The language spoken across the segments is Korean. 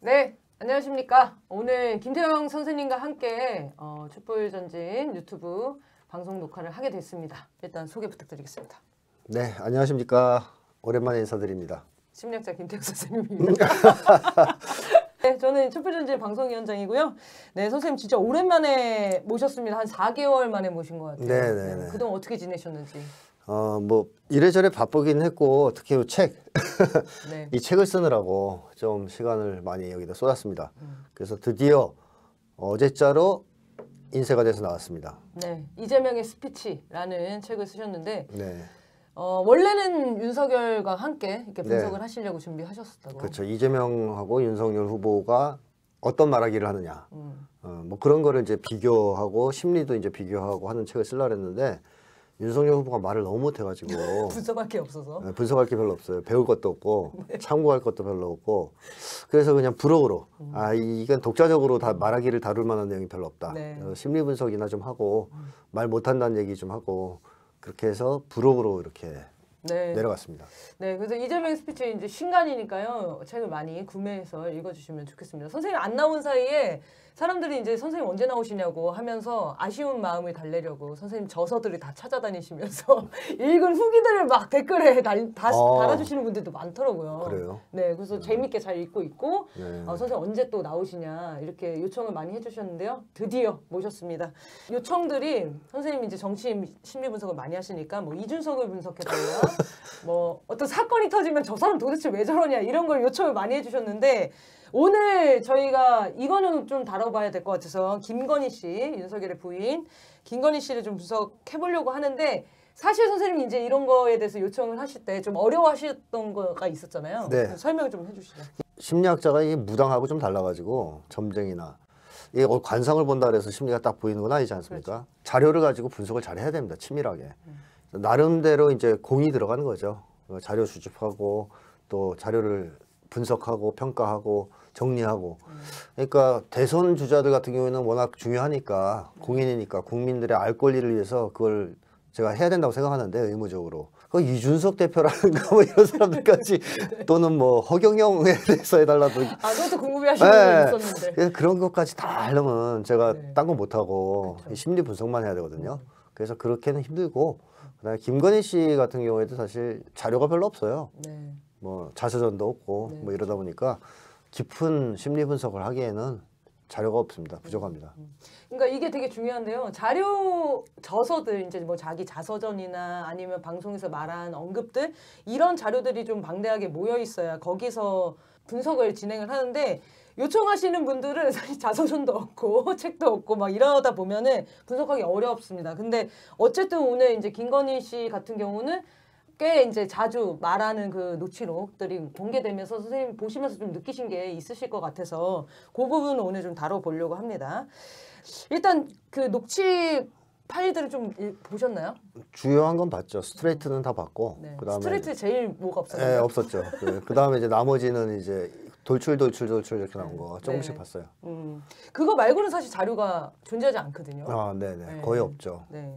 네, 안녕하십니까. 오늘 김태형 선생님과 함께 어, 촛불전진 유튜브 방송 녹화를 하게 됐습니다. 일단 소개 부탁드리겠습니다. 네, 안녕하십니까. 오랜만에 인사드립니다. 심리학자 김태형 선생님입니다. 네, 저는 촛불전진 방송위원장이고요. 네, 선생님 진짜 오랜만에 모셨습니다. 한 4개월 만에 모신 것 같아요. 네네네. 네, 네. 그동안 어떻게 지내셨는지. 어, 뭐 이래저래 바쁘긴 했고 특히 책, 네. 이 책을 쓰느라고 좀 시간을 많이 여기다 쏟았습니다. 음. 그래서 드디어 어제자로 인쇄가 돼서 나왔습니다. 네, 이재명의 스피치라는 책을 쓰셨는데 네. 어, 원래는 윤석열과 함께 이렇게 네. 분석을 네. 하시려고 준비하셨었다고. 그렇죠. 이재명하고 윤석열 후보가 어떤 말하기를 하느냐, 음. 어, 뭐 그런 거를 이제 비교하고 심리도 이제 비교하고 하는 책을 쓰려 했는데 윤석열 후보가 말을 너무 못해가지고 분석할 게 없어서 네, 분석할 게 별로 없어요. 배울 것도 없고 네. 참고할 것도 별로 없고 그래서 그냥 부록으로 음. 아 이건 독자적으로 다 말하기를 다룰 만한 내용이 별로 없다. 네. 어, 심리 분석이나 좀 하고 음. 말 못한다는 얘기 좀 하고 그렇게 해서 부록으로 이렇게 네. 내려갔습니다. 네, 그래서 이재명 스피치 이제 신간이니까요. 책을 많이 구매해서 읽어주시면 좋겠습니다. 선생님 안 나온 사이에 사람들이 이제 선생님 언제 나오시냐고 하면서 아쉬운 마음을 달래려고 선생님 저서들을 다 찾아다니시면서 읽은 후기들을 막 댓글에 달, 다, 아. 달아주시는 분들도 많더라고요. 그래요? 네, 그래서 음. 재밌게 잘 읽고 있고 네. 어, 선생님 언제 또 나오시냐 이렇게 요청을 많이 해주셨는데요. 드디어 모셨습니다. 요청들이 선생님 이제 정치 심리 분석을 많이 하시니까 뭐 이준석을 분석해달라, 뭐 어떤 사건이 터지면 저 사람 도대체 왜 저러냐 이런 걸 요청을 많이 해주셨는데 오늘 저희가 이거는 좀 다뤄봐야 될 것 같아서 김건희 씨, 윤석열의 부인 김건희 씨를 좀 분석해보려고 하는데 사실 선생님 이제 이런 거에 대해서 요청을 하실 때 좀 어려워하셨던 거가 있었잖아요. 네. 설명을 좀 해주시죠. 심리학자가 이 무당하고 좀 달라가지고 점쟁이나 이 어, 관상을 본다 그래서 심리가 딱 보이는 건 아니지 않습니까? 그렇죠. 자료를 가지고 분석을 잘 해야 됩니다. 치밀하게. 음. 나름대로 이제 공이 들어가는 거죠. 자료 수집하고 또 자료를 분석하고 평가하고 정리하고 음. 그러니까 대선 주자들 같은 경우에는 워낙 중요하니까 음. 공인이니까 국민들의 알 권리를 위해서 그걸 제가 해야 된다고 생각하는데 의무적으로 그 이준석 대표라든가 뭐 이런 사람들까지 또는 뭐 허경영에 대해서 해달라도 아 그것도 궁금해하시는 네. 분이 있었는데 그런 것까지 다 하려면 제가 네. 딴거 못하고 그렇죠. 심리 분석만 해야 되거든요 음. 그래서 그렇게는 힘들고 그다음에 김건희 씨 같은 경우에도 사실 자료가 별로 없어요 네. 뭐 자서전도 없고 네. 뭐 이러다 보니까 깊은 심리 분석을 하기에는 자료가 없습니다. 부족합니다. 음, 음. 그러니까 이게 되게 중요한데요. 자료 저서들 이제 뭐 자기 자서전이나 아니면 방송에서 말한 언급들 이런 자료들이 좀 방대하게 모여 있어야 거기서 분석을 진행을 하는데 요청하시는 분들은 사실 자서전도 없고 책도 없고 막 이러다 보면은 분석하기 어렵습니다. 근데 어쨌든 오늘 이제 김건희 씨 같은 경우는 꽤 이제 자주 말하는 그 녹취록들이 공개되면서 선생님 보시면서 좀 느끼신 게 있으실 것 같아서 그 부분 오늘 좀 다뤄보려고 합니다. 일단 그 녹취 파일들을 좀 보셨나요? 주요한 건 봤죠. 스트레이트는 다 봤고 네. 그다음에 스트레이트 제일 뭐가 없었어요? 네, 없었죠. 그 다음에 이제 나머지는 이제 돌출 돌출 돌출 이렇게 나온 네. 거 조금씩 네. 봤어요. 음. 그거 말고는 사실 자료가 존재하지 않거든요. 아, 네네. 네. 거의 없죠. 네.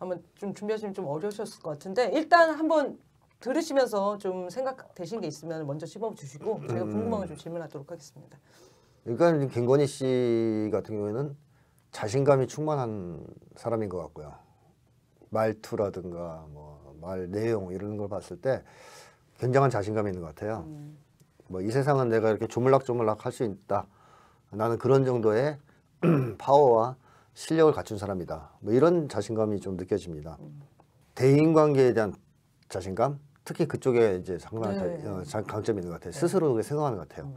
아마 좀 준비하시면 좀 어려우셨을 것 같은데 일단 한번 들으시면서 좀 생각되신 게 있으면 먼저 씹어 주시고 제가 음. 궁금한 거좀 질문하도록 하겠습니다. 일단 김건희 씨 같은 경우에는 자신감이 충만한 사람인 것 같고요. 말투라든가 뭐 말 내용 이런 걸 봤을 때 굉장한 자신감이 있는 것 같아요. 음. 뭐이 세상은 내가 이렇게 조물락조물락 할 수 있다. 나는 그런 정도의 파워와 실력을 갖춘 사람이다. 뭐 이런 자신감이 좀 느껴집니다. 대인 관계에 대한 자신감, 특히 그쪽에 이제 상당한 네. 어, 강점이 있는 것 같아요. 네. 스스로 그렇게 생각하는 것 같아요. 음.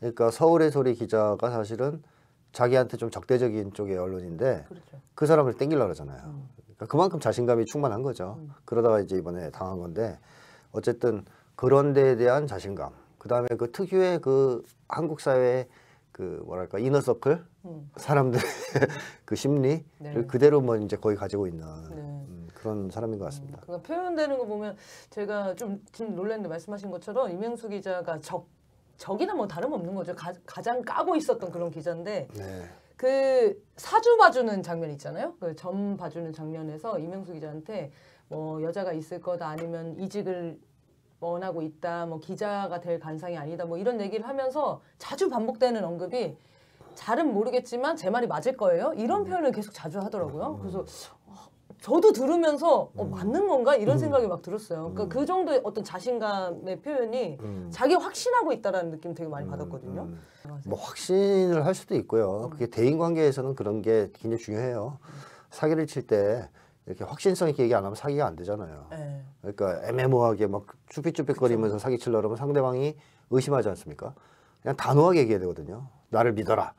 그러니까 서울의 소리 기자가 사실은 자기한테 좀 적대적인 쪽의 언론인데 그렇죠. 그 사람을 땡기려고 그러잖아요. 음. 그러니까 그만큼 자신감이 충만한 거죠. 음. 그러다가 이제 이번에 당한 건데 어쨌든 그런 데에 대한 자신감 그다음에 그 특유의 그 한국 사회의 그 뭐랄까 이너서클 음. 사람들그 심리를 네. 그대로 뭐 이제 거의 가지고 있는 네. 음, 그런 사람인 것 같습니다. 음, 그러니까 표현되는 거 보면 제가 좀지 놀랐는데 말씀하신 것처럼 이명수 기자가 적 적이나 뭐 다름없는 거죠. 가, 장 까고 있었던 그런 기자인데 네. 그 사주 봐주는 장면 있잖아요. 그 점 봐주는 장면에서 이명수 기자한테 뭐 여자가 있을 거다 아니면 이직을 원하고 있다, 뭐 기자가 될 간상이 아니다, 뭐 이런 얘기를 하면서 자주 반복되는 언급이 잘은 모르겠지만 제 말이 맞을 거예요. 이런 음. 표현을 계속 자주 하더라고요. 음. 그래서 저도 들으면서 어, 음. 맞는 건가 이런 생각이 막 들었어요. 그러니까 그 정도의 어떤 자신감의 표현이 자기 확신하고 있다라는 느낌 되게 많이 받았거든요. 뭐 확신을 할 수도 있고요. 그게 대인 관계에서는 그런 게 굉장히 중요해요. 사기를 칠때 이렇게 확신성 있게 얘기 안 하면 사기가 안 되잖아요. 네. 그러니까 애매모호하게 막 쭈삣쭈삣거리면서 사기치려 그러면 상대방이 의심하지 않습니까? 그냥 단호하게 얘기해야 되거든요. 나를 믿어라.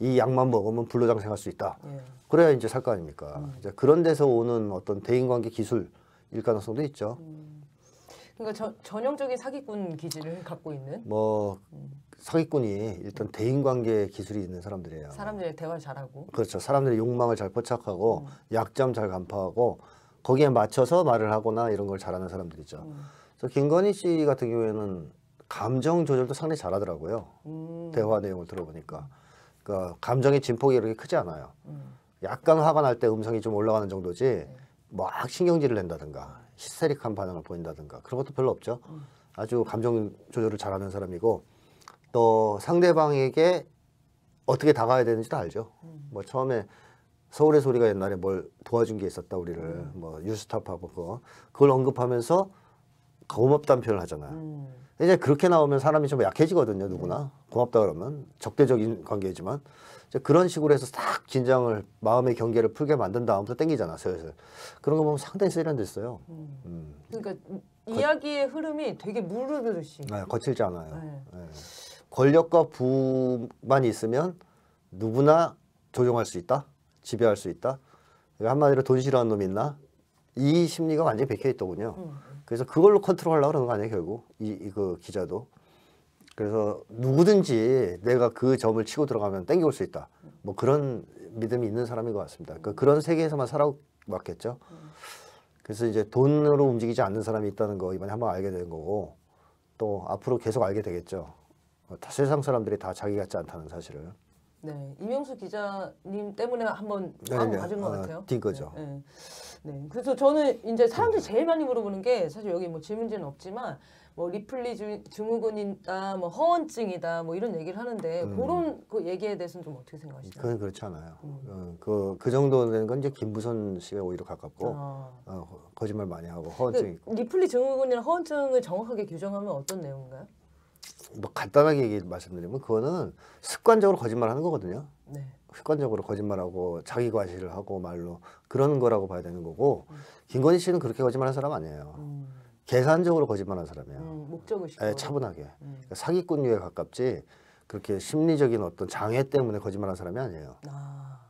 이 약만 먹으면 불로장생할 수 있다. 네. 그래야 이제 살 거 아닙니까? 음. 이제 그런 데서 오는 어떤 대인관계 기술일 가능성도 있죠. 음. 그러니까 저, 전형적인 사기꾼 기질을 갖고 있는. 뭐 음. 사기꾼이 일단 음. 대인관계 기술이 있는 사람들이에요. 사람들의 대화를 잘하고. 그렇죠. 사람들의 욕망을 잘 포착하고 음. 약점 잘 간파하고 거기에 맞춰서 말을 하거나 이런 걸 잘하는 사람들이죠. 음. 그래서 김건희 씨 같은 경우에는 감정 조절도 상당히 잘하더라고요. 음. 대화 내용을 들어보니까. 그러니까 감정의 진폭이 그렇게 크지 않아요. 음. 약간 화가 날 때 음성이 좀 올라가는 정도지 네. 막 신경질을 낸다든가 히스테릭한 반응을 보인다든가 그런 것도 별로 없죠. 음. 아주 감정 조절을 잘하는 사람이고 또 상대방에게 어떻게 다가야 되는지도 알죠. 음. 뭐 처음에 서울의 소리가 옛날에 뭘 도와준 게 있었다 우리를 음. 뭐유스타파하고 그거 그걸 언급하면서 고맙다는 표현을 하잖아요. 음. 이제 그렇게 나오면 사람이 좀 약해지거든요 누구나 네. 고맙다 그러면 적대적인 관계지만 이제 그런 식으로 해서 싹 긴장을 마음의 경계를 풀게 만든 다음부터 땡기잖아 슬슬 그런 거 보면 상당히 세련됐어요. 음. 음. 그러니까 이야기의 흐름이 되게 물르르듯이 네, 거칠지 않아요. 네. 네. 권력과 부만 있으면 누구나 조종할 수 있다. 지배할 수 있다. 한마디로 돈 싫어하는 놈 있나? 이 심리가 완전히 백혀 있더군요. 음. 그래서 그걸로 컨트롤하려고 그러는 거 아니에요, 결국. 이, 이그 기자도. 그래서 누구든지 내가 그 점을 치고 들어가면 땡겨올 수 있다. 뭐 그런 믿음이 있는 사람인 것 같습니다. 그 그런 세계에서만 살아왔겠죠. 그래서 이제 돈으로 움직이지 않는 사람이 있다는 거 이번에 한번 알게 된 거고 또 앞으로 계속 알게 되겠죠. 어, 다 세상 사람들이 다 자기 같지 않다는 사실을. 네, 이명수 기자님 때문에 한번 네, 마음 네, 네. 가진 것 아, 같아요. 뛴 거죠. 네, 네. 네, 그래서 저는 이제 사람들이 제일 많이 물어보는 게 사실 여기 뭐 질문지는 없지만 뭐 리플리 증후군이다, 뭐 허언증이다, 뭐 이런 얘기를 하는데 음. 그런 그 얘기에 대해서는 좀 어떻게 생각하시나요? 그건 그렇지 않아요. 음. 그그 어, 그, 그 정도 되는 건 이제 김부선 씨가 오히려 가깝고 아. 어, 거짓말 많이 하고 허언증 그, 있고. 리플리 증후군이나 허언증을 정확하게 규정하면 어떤 내용인가요? 뭐 간단하게 얘기 말씀드리면 그거는 습관적으로 거짓말하는 거거든요. 네. 습관적으로 거짓말하고 자기 과시를 하고 말로 그런 거라고 봐야 되는 거고 음. 김건희 씨는 그렇게 거짓말한 사람 아니에요. 음. 계산적으로 거짓말한 사람이에요. 음, 목적을 예, 네, 차분하게 네. 그러니까 사기꾼류에 가깝지 그렇게 심리적인 어떤 장애 때문에 거짓말한 사람이 아니에요. 아.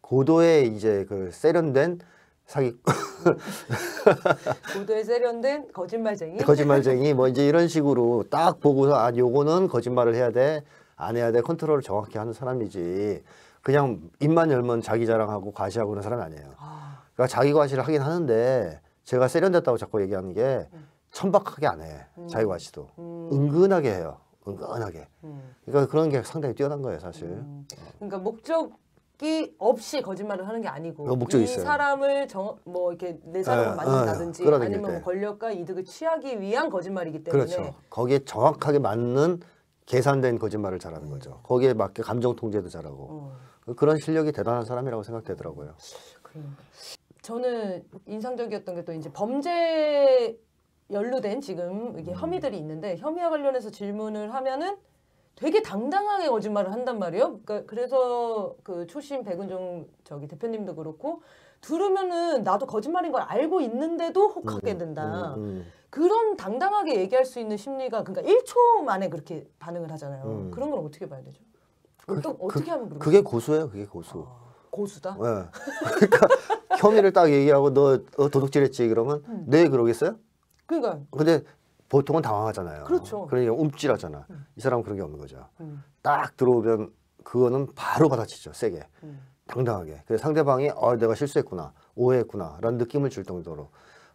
고도의 이제 그 세련된 사기 고도에 세련된 거짓말쟁이 거짓말쟁이 뭐 이제 이런 식으로 딱 보고서 아 요거는 거짓말을 해야 돼 안 해야 돼 컨트롤을 정확히 하는 사람이지 그냥 입만 열면 자기 자랑하고 과시하고 그런 사람 아니에요 아. 그러니까 자기 과시를 하긴 하는데 제가 세련됐다고 자꾸 얘기하는 게 음. 천박하게 안해 음. 자기 과시도 음. 은근하게 해요 은근하게 음. 그러니까 그런 게 상당히 뛰어난 거예요 사실 어. 그러니까 목적 목적이 없이 거짓말을 하는 게 아니고 어, 목적이 이 있어요. 사람을 정, 뭐 이렇게 내 아, 사람을 예, 만든다든지 아, 아니면 뭐 권력과 이득을 취하기 위한 거짓말이기 때문에 그렇죠. 거기에 정확하게 맞는 계산된 거짓말을 잘하는 거죠. 네. 거기에 맞게 감정 통제도 잘하고 어, 그런 실력이 대단한 사람이라고 생각되더라고요. 그래요. 그러니까. 저는 인상적이었던 게 또 이제 범죄 연루된 지금 이게 음. 혐의들이 있는데 혐의와 관련해서 질문을 하면은 되게 당당하게 거짓말을 한단 말이에요. 그러니까 그래서 그 초심 백은종 저기 대표님도 그렇고 들으면은 나도 거짓말인 걸 알고 있는데도 혹하게 음, 음, 된다. 음, 음, 그런 당당하게 얘기할 수 있는 심리가 그러니까 1초 만에 그렇게 반응을 하잖아요. 음. 그런 걸 어떻게 봐야 되죠? 그, 또 그 어떻게 그, 하면 그런 그게 고수예요. 그게 고수. 아, 고수다. 네. 그러니까 혐의를 딱 얘기하고 너, 너 도둑질했지 그러면 음. 네 그러겠어요? 그러니까. 근데 보통은 당황하잖아요. 그렇죠. 그러니까 움찔하잖아. 음. 이 사람은 그런 게 없는 거죠. 음. 딱 들어오면 그거는 바로 받아치죠. 세게. 음. 당당하게. 그래서 상대방이 어, 내가 실수했구나. 오해했구나. 라는 느낌을 줄 정도로.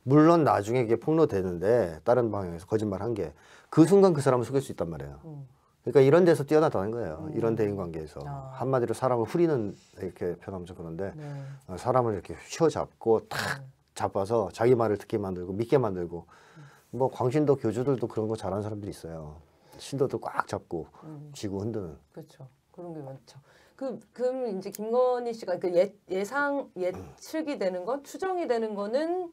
물론 나중에 이게 폭로되는데 다른 방향에서 거짓말 한 게 그 순간 그 사람을 속일 수 있단 말이에요. 음. 그러니까 이런 데서 뛰어나다는 거예요. 음. 이런 대인 관계에서 아. 한마디로 사람을 후리는 이렇게 표현하면 서 그런데 네. 어, 사람을 이렇게 휘어잡고 탁 음. 잡아서 자기 말을 듣게 만들고 믿게 만들고 뭐 광신도 교주들도 그런 거 잘하는 사람들이 있어요. 신도도꽉 잡고 음. 쥐고 흔드는. 그렇죠. 그런 게 많죠. 그 그럼 이제 김건희 씨가 그 예, 예상 예측이 되는 건 추정이 되는 거는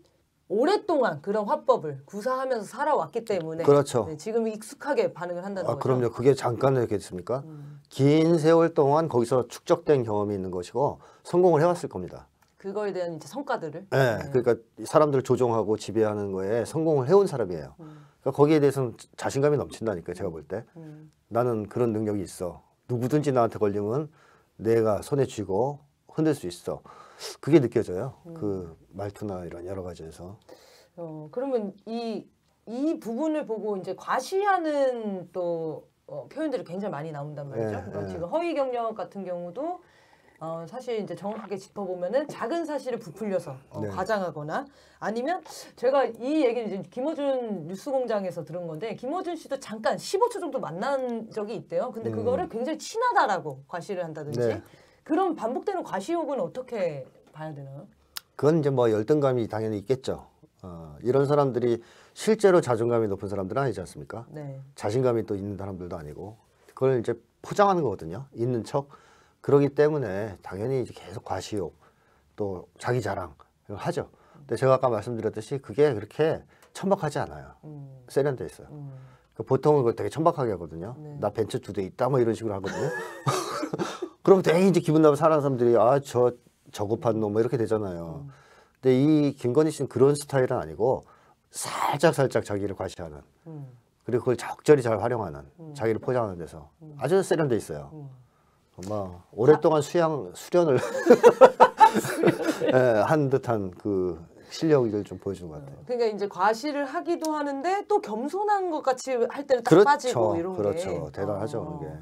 오랫동안 그런 화법을 구사하면서 살아왔기 때문에 그렇죠. 네, 지금 익숙하게 반응을 한다는 아, 거죠. 그럼요. 그게 잠깐 이렇겠습니까? 음. 긴 세월 동안 거기서 축적된 경험이 있는 것이고 성공을 해왔을 겁니다. 그거에 대한 이제 성과들을. 네, 네. 그러니까 사람들을 조종하고 지배하는 거에 성공을 해온 사람이에요. 음. 그러니까 거기에 대해서는 자신감이 넘친다니까 제가 볼 때. 음. 나는 그런 능력이 있어. 누구든지 나한테 걸리면 내가 손에 쥐고 흔들 수 있어. 그게 느껴져요. 음. 그 말투나 이런 여러 가지에서. 어, 그러면 이, 이 부분을 보고 이제 과시하는 또 어, 표현들이 굉장히 많이 나온단 말이죠. 예, 그 지금 허위 경력 같은 경우도 어, 사실 이제 정확하게 짚어보면은 작은 사실을 부풀려서 어, 네. 과장하거나 아니면 제가 이얘기를 이제 김어준 뉴스공장에서 들은 건데 김어준 씨도 잠깐 15초 정도 만난 적이 있대요. 근데 음. 그거를 굉장히 친하다라고 과시를 한다든지 네. 그럼 반복되는 과시욕은 어떻게 봐야 되나요? 그건 이제 뭐 열등감이 당연히 있겠죠. 어, 이런 사람들이 실제로 자존감이 높은 사람들은 아니지 않습니까? 네. 자신감이 또 있는 사람들도 아니고 그걸 이제 포장하는 거거든요. 있는 척. 그러기 때문에 당연히 이제 계속 과시욕 또 자기 자랑 이걸 하죠. 근데 제가 아까 말씀드렸듯이 그게 그렇게 천박하지 않아요. 음. 세련돼 있어요. 음. 그 보통은 그걸 되게 천박하게 하거든요. 네. 나벤처두대 있다 뭐 이런 식으로 하거든요. 그럼 되게 이제 기분 나쁘게 사는 사람들이 아 저 저급한 놈 뭐 이렇게 되잖아요. 음. 근데 이 김건희 씨는 그런 스타일은 아니고 살짝 살짝 자기를 과시하는 음. 그리고 그걸 적절히 잘 활용하는 음. 자기를 포장하는 데서 음. 아주 세련돼 있어요. 아마 오랫동안 수양 수련을 예, 한 듯한 그 실력을 좀 보여준 것 같아요. 그러니까 이제 과시를 하기도 하는데 또 겸손한 것 같이 할 때는 딱 그렇죠, 빠지고 이런 그렇죠. 게 그렇죠. 대단하죠. 아. 게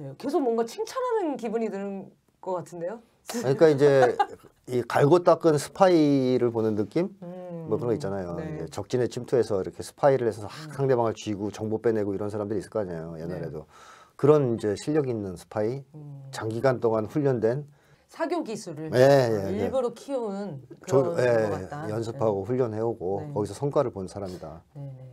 네, 계속 뭔가 칭찬하는 기분이 드는 것 같은데요. 그러니까 이제 이 갈고 닦은 스파이를 보는 느낌 음, 뭐 그런 거 있잖아요. 네. 적진에 침투해서 이렇게 스파이를 해서 상대방을 쥐고 정보 빼내고 이런 사람들이 있을 거 아니에요. 옛날에도. 네. 그런 이제 실력 있는 스파이, 음. 장기간 동안 훈련된 사교 기술을 예, 예, 예. 일부러 키운 그런 저, 예, 것 예. 같다. 연습하고 예. 훈련해오고 네. 거기서 성과를 본 사람이다. 네,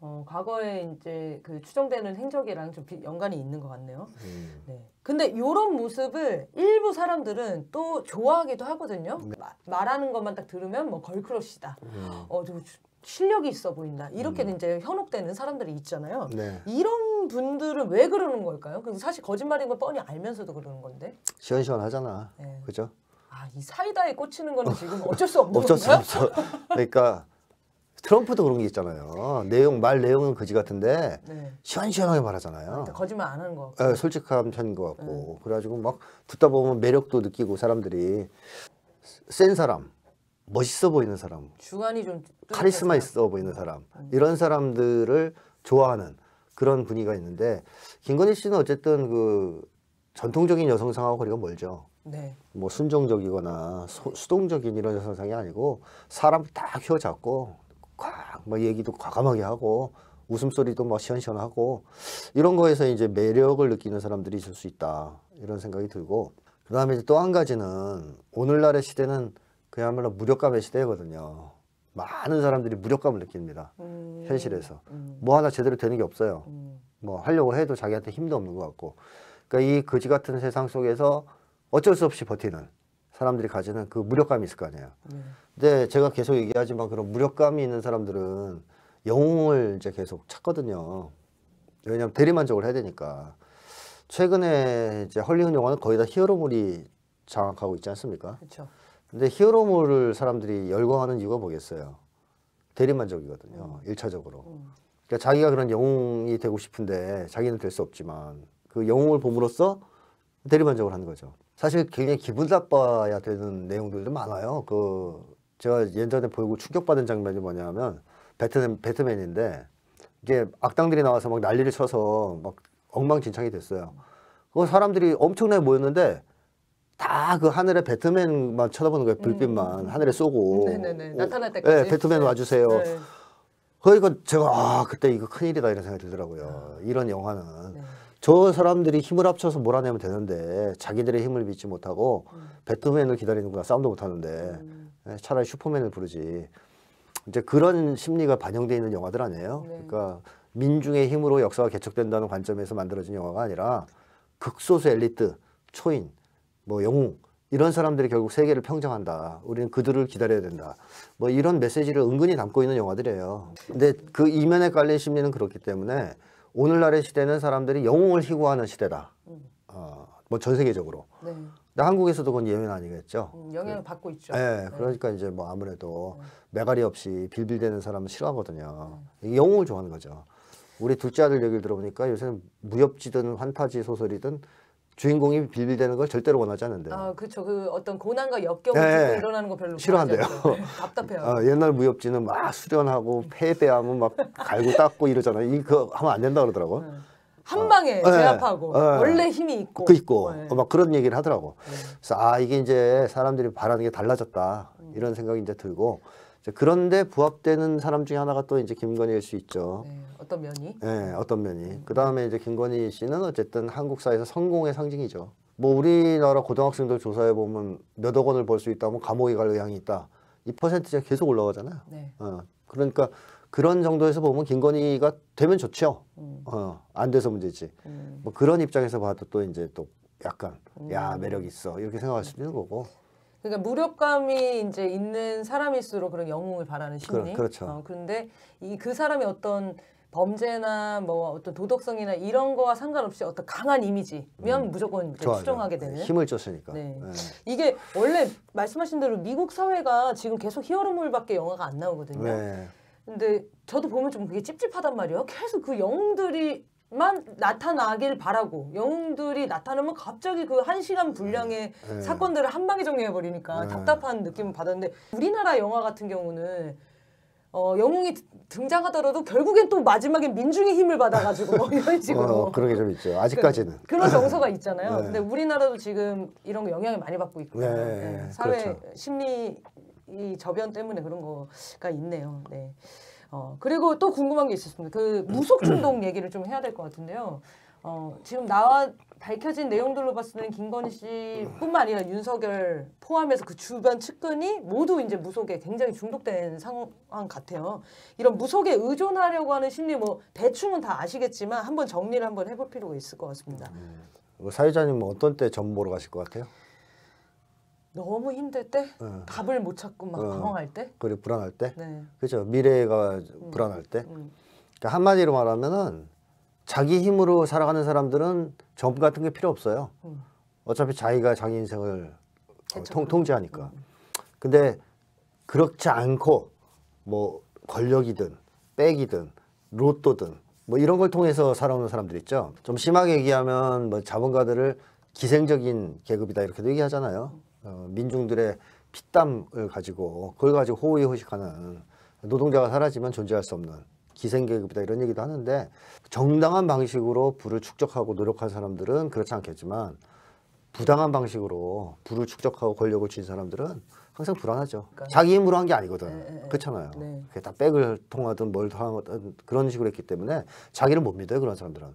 어, 과거에 이제 그 추정되는 행적이랑 좀 비, 연관이 있는 것 같네요. 음. 네. 근데 이런 모습을 일부 사람들은 또 좋아하기도 하거든요. 네. 마, 말하는 것만 딱 들으면 뭐 걸크러시다. 음. 어, 실력이 있어 보인다. 이렇게 음. 이제 현혹되는 사람들이 있잖아요. 네. 이런 분들은 왜 그러는 걸까요? 사실 거짓말인 걸 뻔히 알면서도 그러는 건데. 시원시원하잖아. 네. 그죠? 아, 이 사이다에 꽂히는 건 지금 어쩔 수 없는 어쩔 수 없어. 그러니까 트럼프도 그런 게 있잖아요. 내용 말 내용은 거지 같은데 네. 시원시원하게 말하잖아요. 그러니까 거짓말 안 하는 거. 같고. 네, 솔직한 편인 것 같고 네. 그래가지고 막 듣다 보면 매력도 느끼고 사람들이 센 사람 멋있어 보이는 사람, 주관이 좀 카리스마 있어 보이는 사람 이런 사람들을 좋아하는 그런 분위기가 있는데 김건희 씨는 어쨌든 그 전통적인 여성상하고 거리가 멀죠. 네. 뭐순종적이거나 소, 수동적인 이런 여성상이 아니고 사람 딱 휘어잡고 뭐 얘기도 과감하게 하고 웃음소리도 막 시원시원하고 이런 거에서 이제 매력을 느끼는 사람들이 있을 수 있다 이런 생각이 들고 그 다음에 또 한 가지는 오늘날의 시대는 그야말로 무력감의 시대거든요. 많은 사람들이 무력감을 느낍니다. 음. 현실에서. 음. 뭐 하나 제대로 되는 게 없어요. 음. 뭐 하려고 해도 자기한테 힘도 없는 것 같고. 그러니까 이 거지 같은 세상 속에서 어쩔 수 없이 버티는 사람들이 가지는 그 무력감이 있을 거 아니에요. 네. 근데 제가 계속 얘기하지만 그런 무력감이 있는 사람들은 영웅을 이제 계속 찾거든요. 왜냐하면 대리만족을 해야 되니까. 최근에 이제 헐리우드 영화는 거의 다 히어로물이 장악하고 있지 않습니까? 그렇죠. 근데 히어로물을 사람들이 열광하는 이유가 뭐겠어요? 대리만족이거든요. 1차적으로 음. 음. 그러니까 자기가 그런 영웅이 되고 싶은데 자기는 될 수 없지만 그 영웅을 봄으로써 대리만족을 하는 거죠. 사실 굉장히 기분 나빠야 되는 내용들도 많아요. 그 제가 예전에 보고 충격받은 장면이 뭐냐면 배트맨, 배트맨인데 이게 악당들이 나와서 막 난리를 쳐서 막 엉망진창이 됐어요. 그 사람들이 엄청나게 모였는데 다그 하늘에 배트맨만 쳐다보는 거예요. 불빛만 음. 하늘에 쏘고. 네네네. 오, 나타날 때까지. 네, 배트맨 네. 와주세요. 네. 그러니까 제가 아 그때 이거 큰일이다 이런 생각이 들더라고요. 아. 이런 영화는. 네. 저 사람들이 힘을 합쳐서 몰아내면 되는데 자기들의 힘을 믿지 못하고 음. 배트맨을 기다리는구나 싸움도 못하는데 음. 네, 차라리 슈퍼맨을 부르지 이제 그런 심리가 반영되어 있는 영화들 아니에요 네. 그러니까 민중의 힘으로 역사가 개척된다는 관점에서 만들어진 영화가 아니라 극소수 엘리트 초인 뭐 영웅 이런 사람들이 결국 세계를 평정한다. 우리는 그들을 기다려야 된다. 뭐 이런 메시지를 은근히 담고 있는 영화들이에요. 근데 그 이면에 깔린 심리는 그렇기 때문에 오늘날의 시대는 사람들이 영웅을 희구하는 시대다. 어, 뭐 전 세계적으로. 네. 근데 한국에서도 그건 예외는 아니겠죠. 음, 영향을 그 받고 있죠. 네, 네, 그러니까 이제 뭐 아무래도 네. 메갈이 없이 빌빌대는 사람은 싫어하거든요. 네. 영웅을 좋아하는 거죠. 우리 둘째 아들 얘기를 들어보니까 요새는 무협지든 환타지 소설이든 주인공이 빌빌대는 걸 절대로 원하지 않는데요. 아, 그렇죠. 그 어떤 고난과 역경이 네. 일어나는 거 별로 싫어한대요. 네. 답답해요. 어, 옛날 무협지는 막 수련하고 음. 패배하면 막 갈고 닦고 이러잖아요. 이거 하면 안 된다 그러더라고. 네. 한 방에 어. 네. 제압하고 네. 원래 힘이 있고 그 있고 네. 어, 막 그런 얘기를 하더라고. 그래서 아 이게 이제 사람들이 바라는 게 달라졌다 음. 이런 생각이 이제 들고 이제 그런데 부합되는 사람 중에 하나가 또 이제 김건희일 수 있죠. 어떤 면이? 네, 어떤 면이. 음. 그 다음에 이제 김건희 씨는 어쨌든 한국사에서 성공의 상징이죠. 뭐 우리나라 고등학생들 조사해 보면 몇억 원을 벌 수 있다면 감옥에 갈 의향이 있다. 이 퍼센트가 계속 올라가잖아요. 네. 어, 그러니까 그런 정도에서 보면 김건희가 되면 좋죠. 음. 어, 안 돼서 문제지. 음. 뭐 그런 입장에서 봐도 또 이제 또 약간 음. 야 매력 있어 이렇게 생각할 수도 있는 거고. 그러니까 무력감이 이제 있는 사람일수록 그런 영웅을 바라는 심리. 그렇죠. 어, 그, 그렇죠. 그런데 이 그 사람이 어떤 범죄나 뭐 어떤 도덕성이나 이런 거와 상관없이 어떤 강한 이미지면 음. 무조건 이제 추정하게 되는 힘을 줬으니까. 네. 네. 이게 원래 말씀하신 대로 미국 사회가 지금 계속 히어로물밖에 영화가 안 나오거든요. 네. 근데 저도 보면 좀 그게 찝찝하단 말이에요. 계속 그 영웅들이 만 나타나길 바라고 영웅들이 나타나면 갑자기 그 한 시간 분량의 음. 네. 사건들을 한 방에 정리해 버리니까 네. 답답한 느낌을 받았는데 우리나라 영화 같은 경우는 어, 영웅이 등장하더라도 결국엔 또 마지막에 민중의 힘을 받아가지고 뭐 이런 어, 식으로 어, 그런 게 좀 있죠. 그 아직까지는 그런 정서가 있잖아요. 네. 근데 우리나라도 지금 이런 거 영향을 많이 받고 있고 네, 네. 그렇죠. 사회 그렇죠. 심리 이 저변 때문에 그런 거가 있네요. 네. 어, 그리고 또 궁금한 게 있었습니다. 그 무속 충동 얘기를 좀 해야 될 것 같은데요. 어, 지금 나와 밝혀진 내용들로 봤을 때는 김건희 씨뿐만 아니라 윤석열 포함해서 그 주변 측근이 모두 이제 무속에 굉장히 중독된 상황 같아요. 이런 무속에 의존하려고 하는 심리 뭐 대충은 다 아시겠지만 한번 정리를 한번 해볼 필요가 있을 것 같습니다. 음. 그 사회자님은 뭐 어떤 때 전보러 가실 것 같아요? 너무 힘들 때, 어. 답을 못 찾고 막 어. 방황할 때, 그리고 불안할 때, 네. 그렇죠. 미래가 음. 불안할 때. 음. 그러니까 한마디로 말하면은 자기 힘으로 살아가는 사람들은 정부 같은 게 필요 없어요. 음. 어차피 자기가 자기 인생을 어, 통, 통제하니까. 음, 음. 근데 그렇지 않고 뭐 권력이든 빽이든 로또든 뭐 이런 걸 통해서 살아오는 사람들 있죠. 좀 심하게 얘기하면 뭐 자본가들을 기생적인 계급이다 이렇게도 얘기하잖아요. 어, 민중들의 피땀을 가지고 그걸 가지고 호의호식하는 노동자가 사라지면 존재할 수 없는 기생계급이다 이런 얘기도 하는데 정당한 방식으로 부를 축적하고 노력한 사람들은 그렇지 않겠지만 부당한 방식으로 부를 축적하고 권력을 쥔 사람들은 항상 불안하죠. 그러니까. 자기 힘으로 한 게 아니거든. 네, 네, 그렇잖아요. 네. 그게 다 백을 통하든 뭘 통하든 그런 식으로 했기 때문에 자기를 못 믿어요. 그런 사람들은.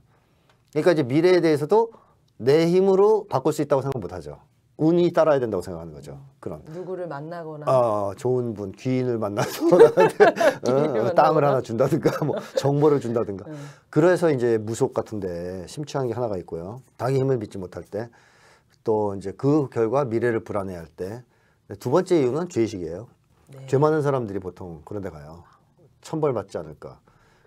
그러니까 이제 미래에 대해서도 내 힘으로 바꿀 수 있다고 생각 못 하죠. 운이 따라야 된다고 생각하는 거죠. 음. 그런 누구를 만나거나 어, 좋은 분 귀인을 만나서 어, 땅을 하나 준다든가 뭐 음. 정보를 준다든가 음. 그래서 이제 무속 같은데 심취한 게 하나가 있고요. 당의 힘을 믿지 못할 때 또 이제 그 결과 미래를 불안해할 때 두 번째 이유는 죄식이에요 네. 죄 많은 사람들이 보통 그런 데 가요. 천벌 받지 않을까.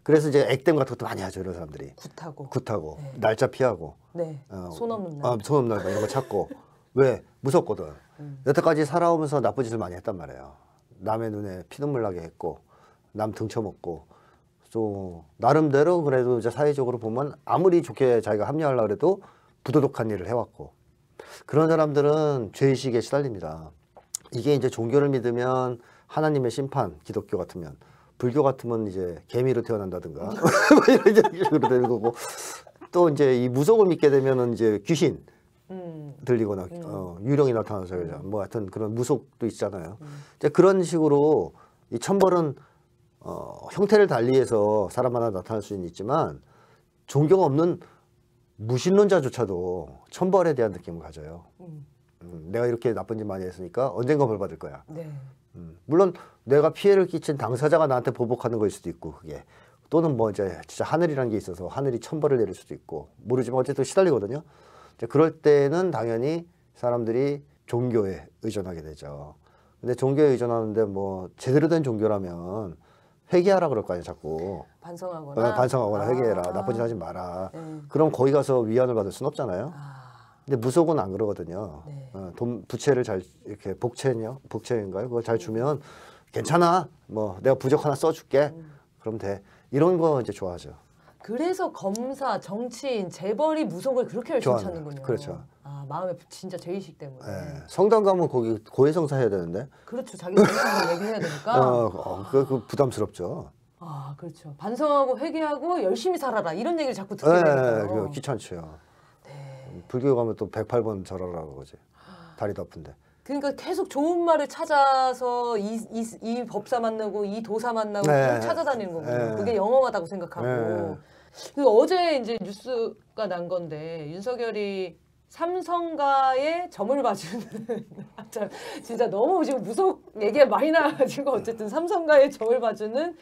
그래서 이제 액땜 같은 것도 많이 하죠 이런 사람들이. 굿하고. 굿하고 네. 날짜 피하고. 네. 어, 없는 날. 아, 손 없는 어, 날 이런 거 찾고. 왜? 무섭거든. 음. 여태까지 살아오면서 나쁜 짓을 많이 했단 말이에요. 남의 눈에 피눈물 나게 했고, 남 등쳐먹고, 또, 나름대로 그래도 이제 사회적으로 보면 아무리 좋게 자기가 합리화하려고 해도 부도덕한 일을 해왔고, 그런 사람들은 죄의식에 시달립니다. 이게 이제 종교를 믿으면 하나님의 심판, 기독교 같으면, 불교 같으면 이제 개미로 태어난다든가, 뭐 이런 식으로 되는 거고, 또 이제 이 무속을 믿게 되면 이제 귀신, 음. 들리거나 음. 어, 유령이 나타나서 여자 음. 뭐 하여튼 그런 무속도 있잖아요. 음. 이제 그런 식으로 이 천벌은 어, 형태를 달리해서 사람마다 나타날 수는 있지만 존경 없는 무신론자조차도 천벌에 대한 느낌을 가져요. 음. 음. 내가 이렇게 나쁜 짓 많이 했으니까 언젠가 벌 받을 거야. 네. 물론 내가 피해를 끼친 당사자가 나한테 보복하는 거일 수도 있고 그게 또는 뭐 이제 진짜 하늘이라는 게 있어서 하늘이 천벌을 내릴 수도 있고 모르지만 어쨌든 시달리거든요. 그럴 때는 당연히 사람들이 종교에 의존하게 되죠. 근데 종교에 의존하는데 뭐 제대로 된 종교라면 회개하라 그럴 거 아니에요 자꾸 반성하거나 네, 반성하거나 아. 회개해라 아. 나쁜 짓 하지 마라 네. 그럼 거기 가서 위안을 받을 수는 없잖아요 아. 근데 무속은 안 그러거든요 네. 어, 돈 부채를 잘 이렇게 복채냐 복채인가요 그걸 잘 주면 괜찮아 뭐 내가 부적 하나 써줄게 음. 그럼 돼 이런 거 이제 좋아하죠 그래서 검사, 정치인, 재벌이 무속을 그렇게 열심히 좋아하는, 찾는군요. 그렇죠. 아 마음에 진짜 죄의식 때문에. 예, 성당 가면 거기 고해성사 해야 되는데. 그렇죠. 자기 본인 얘기해야 되니까. 어, 어 그, 그 부담스럽죠. 아 그렇죠. 반성하고 회개하고 열심히 살아라 이런 얘기를 자꾸 듣게 예, 되니까. 그 귀찮죠. 네. 불교 가면 또 108번 절하라 그러지. 다리 덮은데 그러니까 계속 좋은 말을 찾아서 이, 이, 이 법사 만나고 이 도사 만나고 네. 찾아다니는 거군요. 네. 그게 영험하다고 생각하고. 네. 그 어제 이제 뉴스가 난 건데 윤석열이 삼성가의 점을 봐주는 참, 진짜 너무 지금 무속 얘기가 많이 나가지고 와 어쨌든 삼성가의 점을 봐주는